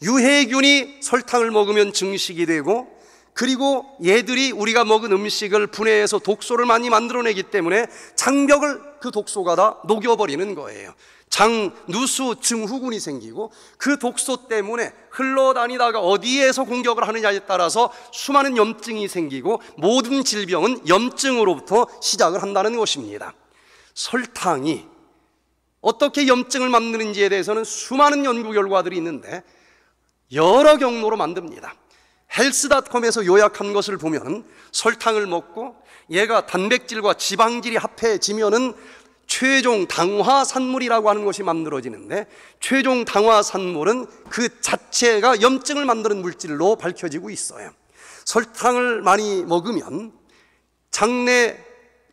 유해균이 설탕을 먹으면 증식이 되고 그리고 얘들이 우리가 먹은 음식을 분해해서 독소를 많이 만들어내기 때문에 장벽을 그 독소가 다 녹여버리는 거예요. 장, 누수, 증후군이 생기고 그 독소 때문에 흘러다니다가 어디에서 공격을 하느냐에 따라서 수많은 염증이 생기고 모든 질병은 염증으로부터 시작을 한다는 것입니다. 설탕이 어떻게 염증을 만드는지에 대해서는 수많은 연구 결과들이 있는데 여러 경로로 만듭니다. 헬스닷컴에서 요약한 것을 보면 설탕을 먹고 얘가 단백질과 지방질이 합해지면은 최종 당화 산물이라고 하는 것이 만들어지는데 최종 당화 산물은 그 자체가 염증을 만드는 물질로 밝혀지고 있어요. 설탕을 많이 먹으면 장내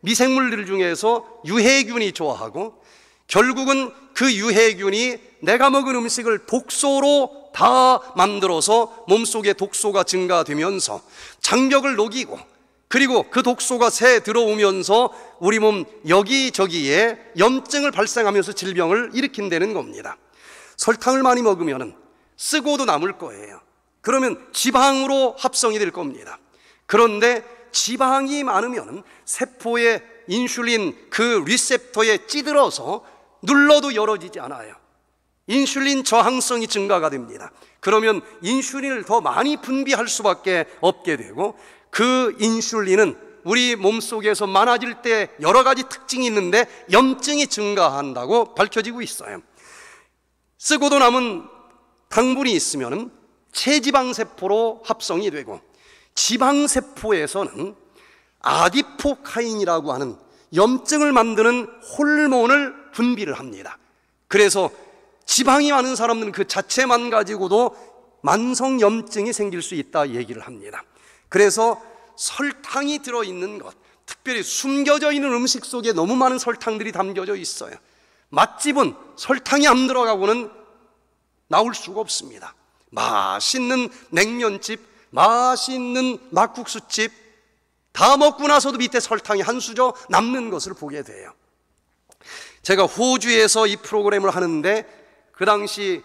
미생물들 중에서 유해균이 좋아하고 결국은 그 유해균이 내가 먹은 음식을 독소로 다 만들어서 몸속에 독소가 증가되면서 장벽을 녹이고 그리고 그 독소가 새 들어오면서 우리 몸 여기저기에 염증을 발생하면서 질병을 일으킨다는 겁니다. 설탕을 많이 먹으면 쓰고도 남을 거예요. 그러면 지방으로 합성이 될 겁니다. 그런데 지방이 많으면 세포의 인슐린 그 리셉터에 찌들어서 눌러도 열어지지 않아요. 인슐린 저항성이 증가가 됩니다. 그러면 인슐린을 더 많이 분비할 수밖에 없게 되고 그 인슐린은 우리 몸속에서 많아질 때 여러 가지 특징이 있는데 염증이 증가한다고 밝혀지고 있어요. 쓰고도 남은 당분이 있으면 체지방세포로 합성이 되고 지방세포에서는 아디포카인이라고 하는 염증을 만드는 호르몬을 분비를 합니다. 그래서 지방이 많은 사람들은 그 자체만 가지고도 만성염증이 생길 수 있다 얘기를 합니다. 그래서 설탕이 들어있는 것, 특별히 숨겨져 있는 음식 속에 너무 많은 설탕들이 담겨져 있어요. 맛집은 설탕이 안 들어가고는 나올 수가 없습니다. 맛있는 냉면집, 맛있는 막국수집, 다 먹고 나서도 밑에 설탕이 한 수저 남는 것을 보게 돼요. 제가 호주에서 이 프로그램을 하는데 그 당시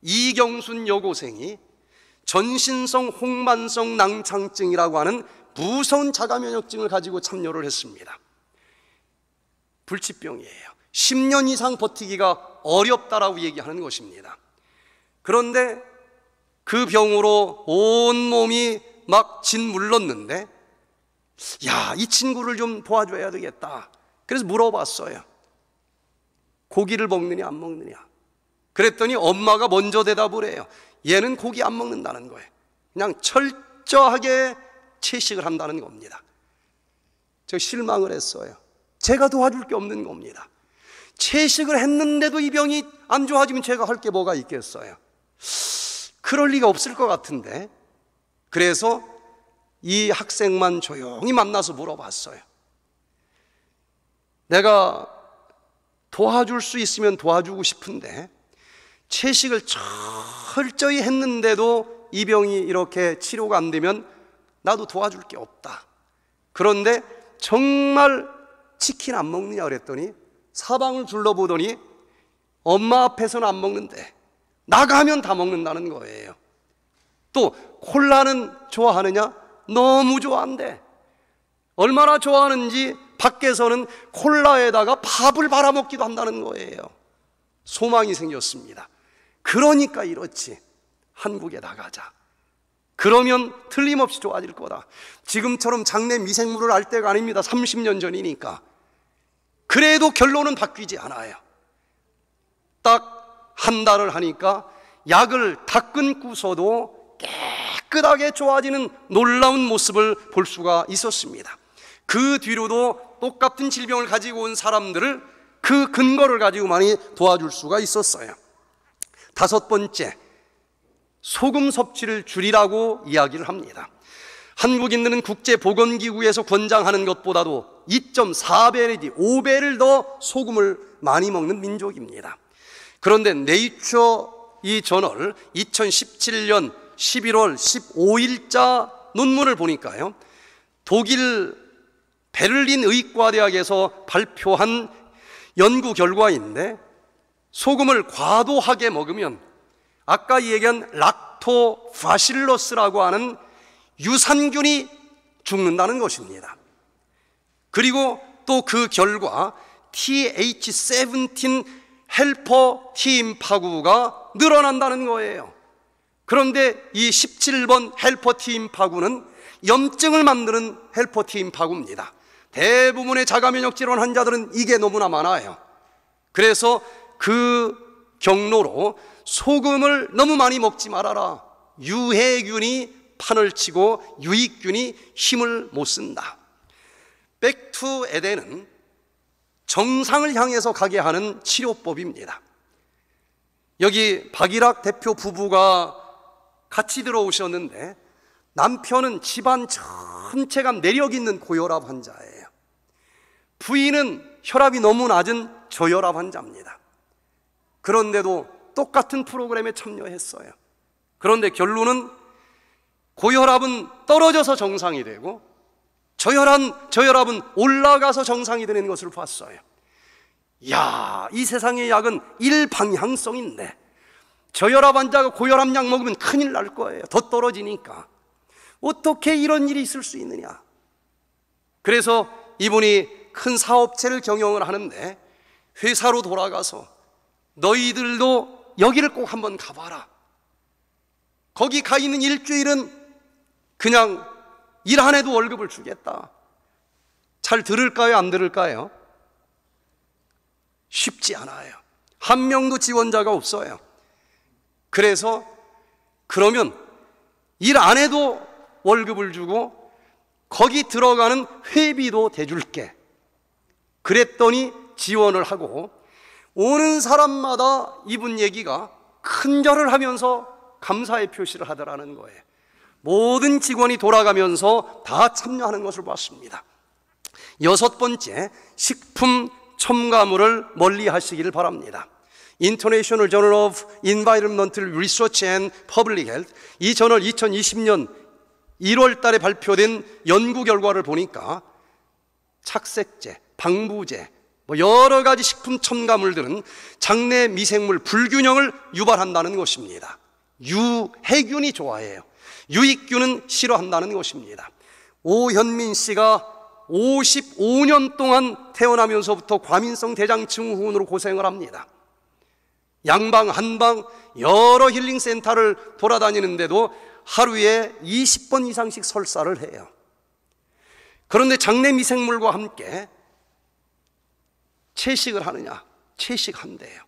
이경순 여고생이 전신성 홍만성 낭창증이라고 하는 무서운 자가 면역증을 가지고 참여를 했습니다. 불치병이에요. 10년 이상 버티기가 어렵다라고 얘기하는 것입니다. 그런데 그 병으로 온몸이 막진물렀는데 야, 이 친구를 좀 도와줘야 되겠다. 그래서 물어봤어요. 고기를 먹느냐, 안 먹느냐. 그랬더니 엄마가 먼저 대답을 해요. 얘는 고기 안 먹는다는 거예요. 그냥 철저하게 채식을 한다는 겁니다. 저 실망을 했어요. 제가 도와줄 게 없는 겁니다. 채식을 했는데도 이 병이 안 좋아지면 제가 할 게 뭐가 있겠어요? 그럴 리가 없을 것 같은데. 그래서 이 학생만 조용히 만나서 물어봤어요. 내가 도와줄 수 있으면 도와주고 싶은데 채식을 철저히 했는데도 이 병이 이렇게 치료가 안 되면 나도 도와줄 게 없다. 그런데 정말 치킨 안 먹느냐 그랬더니 사방을 둘러보더니 엄마 앞에서는 안 먹는데 나가면 다 먹는다는 거예요. 또 콜라는 좋아하느냐? 너무 좋아한대. 얼마나 좋아하는지 밖에서는 콜라에다가 밥을 말아먹기도 한다는 거예요. 소망이 생겼습니다. 그러니까 이렇지. 한국에 나가자. 그러면 틀림없이 좋아질 거다. 지금처럼 장내 미생물을 알 때가 아닙니다. 30년 전이니까. 그래도 결론은 바뀌지 않아요. 딱 한 달을 하니까 약을 다 끊고서도 깨끗하게 좋아지는 놀라운 모습을 볼 수가 있었습니다. 그 뒤로도 똑같은 질병을 가지고 온 사람들을 그 근거를 가지고 많이 도와줄 수가 있었어요. 다섯 번째, 소금 섭취를 줄이라고 이야기를 합니다. 한국인들은 국제보건기구에서 권장하는 것보다도 2.4배 5배를 더 소금을 많이 먹는 민족입니다. 그런데 네이처 이 저널 2017년 11월 15일자 논문을 보니까요. 독일 베를린 의과대학에서 발표한 연구 결과인데 소금을 과도하게 먹으면 아까 얘기한 락토바실러스라고 하는 유산균이 죽는다는 것입니다. 그리고 또 그 결과 TH17 헬퍼 T임파구가 늘어난다는 거예요. 그런데 이 17번 헬퍼 T임파구는 염증을 만드는 헬퍼 T임파구입니다. 대부분의 자가면역 질환 환자들은 이게 너무나 많아요. 그래서 그 경로로 소금을 너무 많이 먹지 말아라. 유해균이 판을 치고 유익균이 힘을 못 쓴다. 백투 에덴은 정상을 향해서 가게 하는 치료법입니다. 여기 박일학 대표 부부가 같이 들어오셨는데 남편은 집안 전체가 내력 있는 고혈압 환자예요. 부인은 혈압이 너무 낮은 저혈압 환자입니다. 그런데도 똑같은 프로그램에 참여했어요. 그런데 결론은 고혈압은 떨어져서 정상이 되고 저혈압, 저혈압은 올라가서 정상이 되는 것을 봤어요. 야, 이 세상의 약은 일방향성 인데 저혈압 환자가 고혈압 약 먹으면 큰일 날 거예요. 더 떨어지니까. 어떻게 이런 일이 있을 수 있느냐? 그래서 이분이 큰 사업체를 경영을 하는데 회사로 돌아가서 너희들도 여기를 꼭 한번 가봐라. 거기 가 있는 일주일은 그냥 일 안 해도 월급을 주겠다. 잘 들을까요? 안 들을까요? 쉽지 않아요. 한 명도 지원자가 없어요. 그래서 그러면 일 안 해도 월급을 주고 거기 들어가는 회비도 대줄게. 그랬더니 지원을 하고 오는 사람마다 이분 얘기가 큰 절을 하면서 감사의 표시를 하더라는 거예요. 모든 직원이 돌아가면서 다 참여하는 것을 봤습니다. 여섯 번째, 식품 첨가물을 멀리 하시기를 바랍니다. International Journal of Environmental Research and Public Health 이 저널 2020년 1월 달에 발표된 연구 결과를 보니까 착색제, 방부제, 뭐 여러 가지 식품 첨가물들은 장내 미생물 불균형을 유발한다는 것입니다. 유해균이 좋아해요. 유익균은 싫어한다는 것입니다. 오현민 씨가 55년 동안 태어나면서부터 과민성 대장증후군으로 고생을 합니다. 양방 한방 여러 힐링 센터를 돌아다니는데도 하루에 20번 이상씩 설사를 해요. 그런데 장내 미생물과 함께 채식을 하느냐? 채식한대요.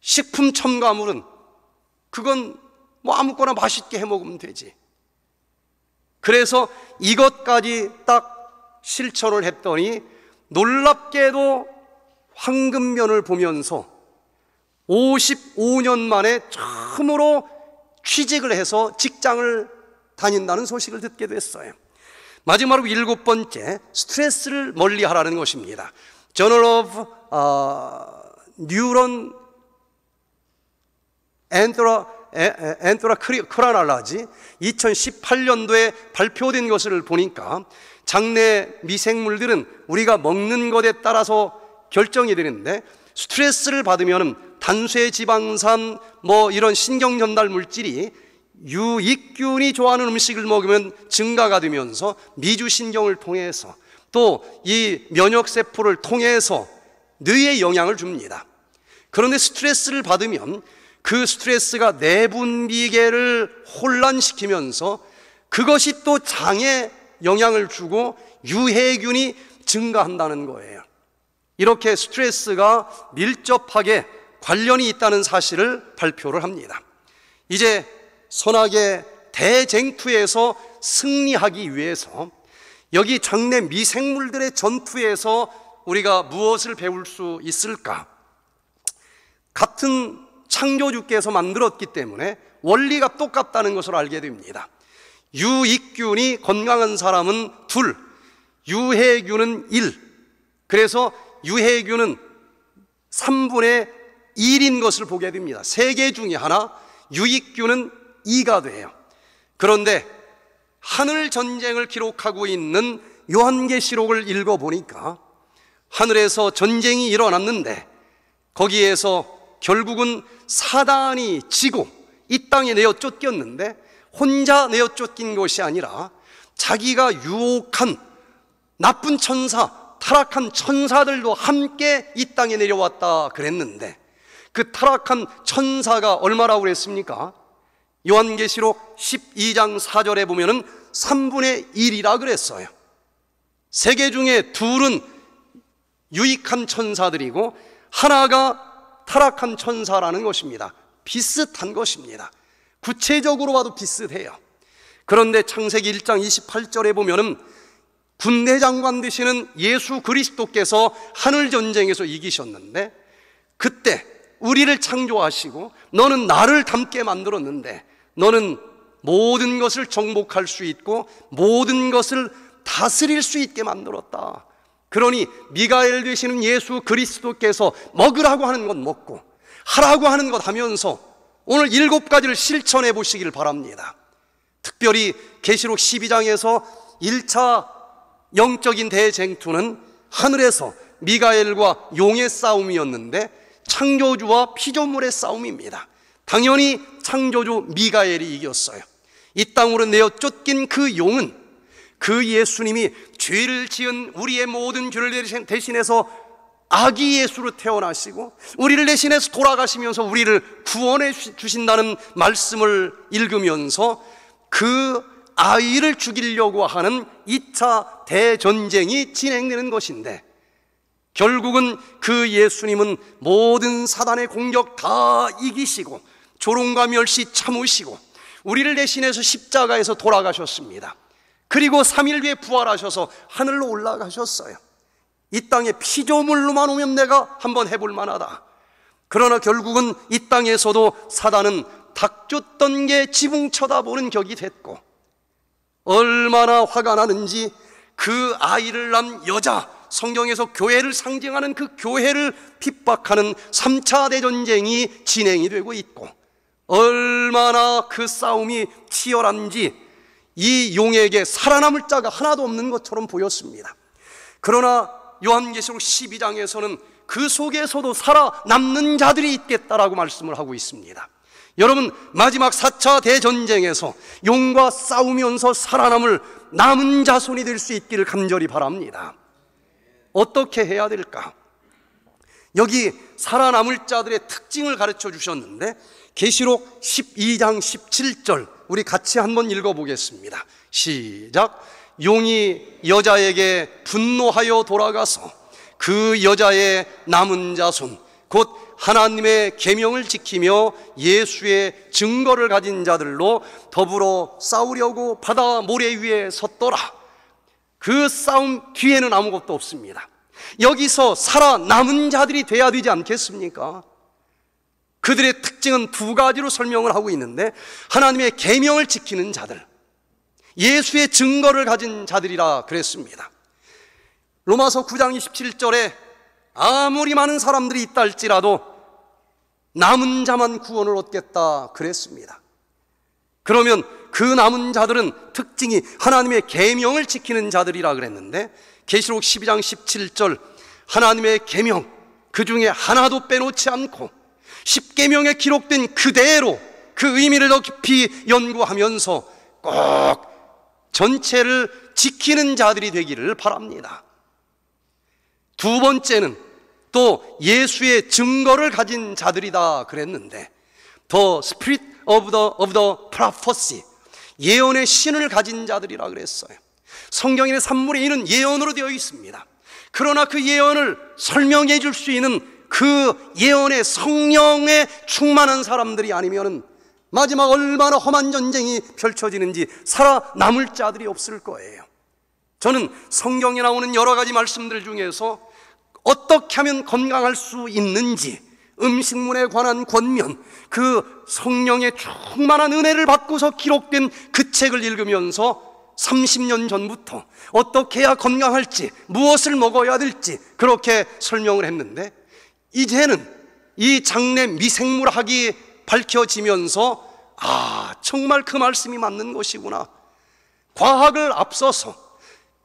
식품 첨가물은 그건 뭐 아무거나 맛있게 해 먹으면 되지. 그래서 이것까지 딱 실천을 했더니 놀랍게도 황금면을 보면서 55년 만에 처음으로 취직을 해서 직장을 다닌다는 소식을 듣게 됐어요. 마지막으로 일곱 번째, 스트레스를 멀리 하라는 것입니다. Journal of uh, Neuron 엔트라크라날라지 2018년도에 발표된 것을 보니까 장내 미생물들은 우리가 먹는 것에 따라서 결정이 되는데 스트레스를 받으면 단쇠 지방산 뭐 이런 신경 전달 물질이 유익균이 좋아하는 음식을 먹으면 증가가 되면서 미주신경을 통해서 또이 면역세포를 통해서 뇌에 영향을 줍니다. 그런데 스트레스를 받으면 그 스트레스가 내분비계를 혼란시키면서 그것이 또 장에 영향을 주고 유해균이 증가한다는 거예요. 이렇게 스트레스가 밀접하게 관련이 있다는 사실을 발표를 합니다. 이제 선악의 대쟁투에서 승리하기 위해서 여기 장내 미생물들의 전투에서 우리가 무엇을 배울 수 있을까? 같은 창조주께서 만들었기 때문에 원리가 똑같다는 것을 알게 됩니다. 유익균이 건강한 사람은 둘, 유해균은 일. 그래서 유해균은 3분의 1인 것을 보게 됩니다. 세 개 중에 하나, 유익균은 2가 돼요. 그런데 하늘 전쟁을 기록하고 있는 요한계시록을 읽어보니까 하늘에서 전쟁이 일어났는데 거기에서 결국은 사단이 지고 이 땅에 내어 쫓겼는데 혼자 내어 쫓긴 것이 아니라 자기가 유혹한 나쁜 천사, 타락한 천사들도 함께 이 땅에 내려왔다 그랬는데 그 타락한 천사가 얼마라고 그랬습니까? 요한계시록 12장 4절에 보면은 3분의 1이라 그랬어요. 세계 중에 둘은 유익한 천사들이고 하나가 타락한 천사라는 것입니다. 비슷한 것입니다. 구체적으로 봐도 비슷해요. 그런데 창세기 1장 28절에 보면은 군대 장관 되시는 예수 그리스도께서 하늘 전쟁에서 이기셨는데 그때 우리를 창조하시고 너는 나를 닮게 만들었는데 너는 모든 것을 정복할 수 있고 모든 것을 다스릴 수 있게 만들었다. 그러니 미가엘 되시는 예수 그리스도께서 먹으라고 하는 건 먹고 하라고 하는 것 하면서 오늘 일곱 가지를 실천해 보시길 바랍니다. 특별히 계시록 12장에서 1차 영적인 대쟁투는 하늘에서 미가엘과 용의 싸움이었는데 창조주와 피조물의 싸움입니다. 당연히 창조주 미가엘이 이겼어요. 이 땅으로 내어 쫓긴 그 용은 그 예수님이 죄를 지은 우리의 모든 죄를 대신해서 아기 예수로 태어나시고 우리를 대신해서 돌아가시면서 우리를 구원해 주신다는 말씀을 읽으면서 그 아이를 죽이려고 하는 2차 대전쟁이 진행되는 것인데 결국은 그 예수님은 모든 사단의 공격 다 이기시고 조롱과 멸시 참으시고 우리를 대신해서 십자가에서 돌아가셨습니다. 그리고 3일 뒤에 부활하셔서 하늘로 올라가셨어요. 이 땅에 피조물로만 오면 내가 한번 해볼 만하다. 그러나 결국은 이 땅에서도 사단은 닥쳤던 게 지붕 쳐다보는 격이 됐고 얼마나 화가 나는지 그 아이를 낳은 여자 성경에서 교회를 상징하는 그 교회를 핍박하는 3차 대전쟁이 진행이 되고 있고 얼마나 그 싸움이 치열한지 이 용에게 살아남을 자가 하나도 없는 것처럼 보였습니다. 그러나 요한계시록 12장에서는 그 속에서도 살아남는 자들이 있겠다라고 말씀을 하고 있습니다. 여러분, 마지막 4차 대전쟁에서 용과 싸우면서 살아남을 남은 자손이 될 수 있기를 간절히 바랍니다. 어떻게 해야 될까? 여기 살아남을 자들의 특징을 가르쳐 주셨는데 계시록 12장 17절 우리 같이 한번 읽어보겠습니다. 시작. 용이 여자에게 분노하여 돌아가서 그 여자의 남은 자손 곧 하나님의 계명을 지키며 예수의 증거를 가진 자들로 더불어 싸우려고 바다 모래 위에 섰더라. 그 싸움 뒤에는 아무것도 없습니다. 여기서 살아남은 자들이 돼야 되지 않겠습니까? 그들의 특징은 두 가지로 설명을 하고 있는데 하나님의 계명을 지키는 자들, 예수의 증거를 가진 자들이라 그랬습니다. 로마서 9장 27절에 아무리 많은 사람들이 있다 할지라도 남은 자만 구원을 얻겠다 그랬습니다. 그러면 그 남은 자들은 특징이 하나님의 계명을 지키는 자들이라 그랬는데 계시록 12장 17절 하나님의 계명 그 중에 하나도 빼놓지 않고 십계명에 기록된 그대로 그 의미를 더 깊이 연구하면서 꼭 전체를 지키는 자들이 되기를 바랍니다. 두 번째는 또 예수의 증거를 가진 자들이다 그랬는데 더 스피릿 of the, of the 예언의 신을 가진 자들이라 그랬어요. 성경의 산물에 이는 예언으로 되어 있습니다. 그러나 그 예언을 설명해 줄 수 있는 그 예언의 성령에 충만한 사람들이 아니면 마지막 얼마나 험한 전쟁이 펼쳐지는지 살아남을 자들이 없을 거예요. 저는 성경에 나오는 여러 가지 말씀들 중에서 어떻게 하면 건강할 수 있는지 음식물에 관한 권면 그 성령의 충만한 은혜를 받고서 기록된 그 책을 읽으면서 30년 전부터 어떻게 해야 건강할지 무엇을 먹어야 될지 그렇게 설명을 했는데 이제는 이 장래 미생물학이 밝혀지면서 아, 정말 그 말씀이 맞는 것이구나. 과학을 앞서서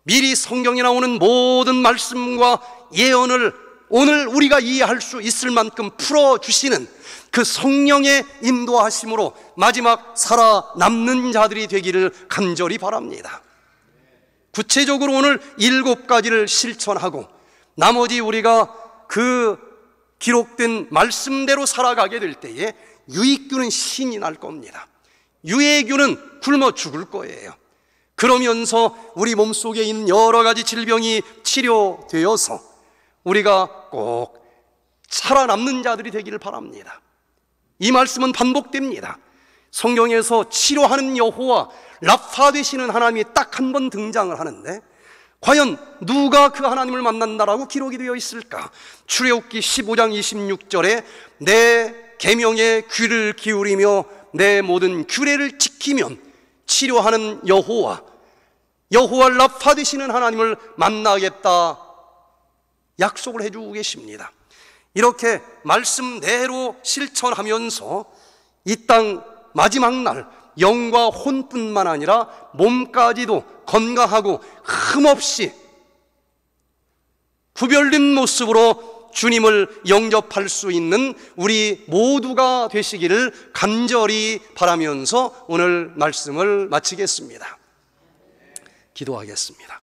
미리 성경에 나오는 모든 말씀과 예언을 오늘 우리가 이해할 수 있을 만큼 풀어주시는 그 성령의 인도하심으로 마지막 살아남는 자들이 되기를 간절히 바랍니다. 구체적으로 오늘 일곱 가지를 실천하고 나머지 우리가 그 기록된 말씀대로 살아가게 될 때에 유익균은 신이 날 겁니다. 유해균은 굶어 죽을 거예요. 그러면서 우리 몸속에 있는 여러 가지 질병이 치료되어서 우리가 꼭 살아남는 자들이 되기를 바랍니다. 이 말씀은 반복됩니다. 성경에서 치료하는 여호와 라파 되시는 하나님이 딱 한 번 등장을 하는데 과연 누가 그 하나님을 만난다라고 기록이 되어 있을까? 출애굽기 15장 26절에 내 계명에 귀를 기울이며 내 모든 규례를 지키면 치료하는 여호와 여호와 라파 되시는 하나님을 만나겠다 약속을 해주고 계십니다. 이렇게 말씀대로 실천하면서 이 땅 마지막 날 영과 혼뿐만 아니라 몸까지도 건강하고 흠없이 구별된 모습으로 주님을 영접할 수 있는 우리 모두가 되시기를 간절히 바라면서 오늘 말씀을 마치겠습니다. 기도하겠습니다.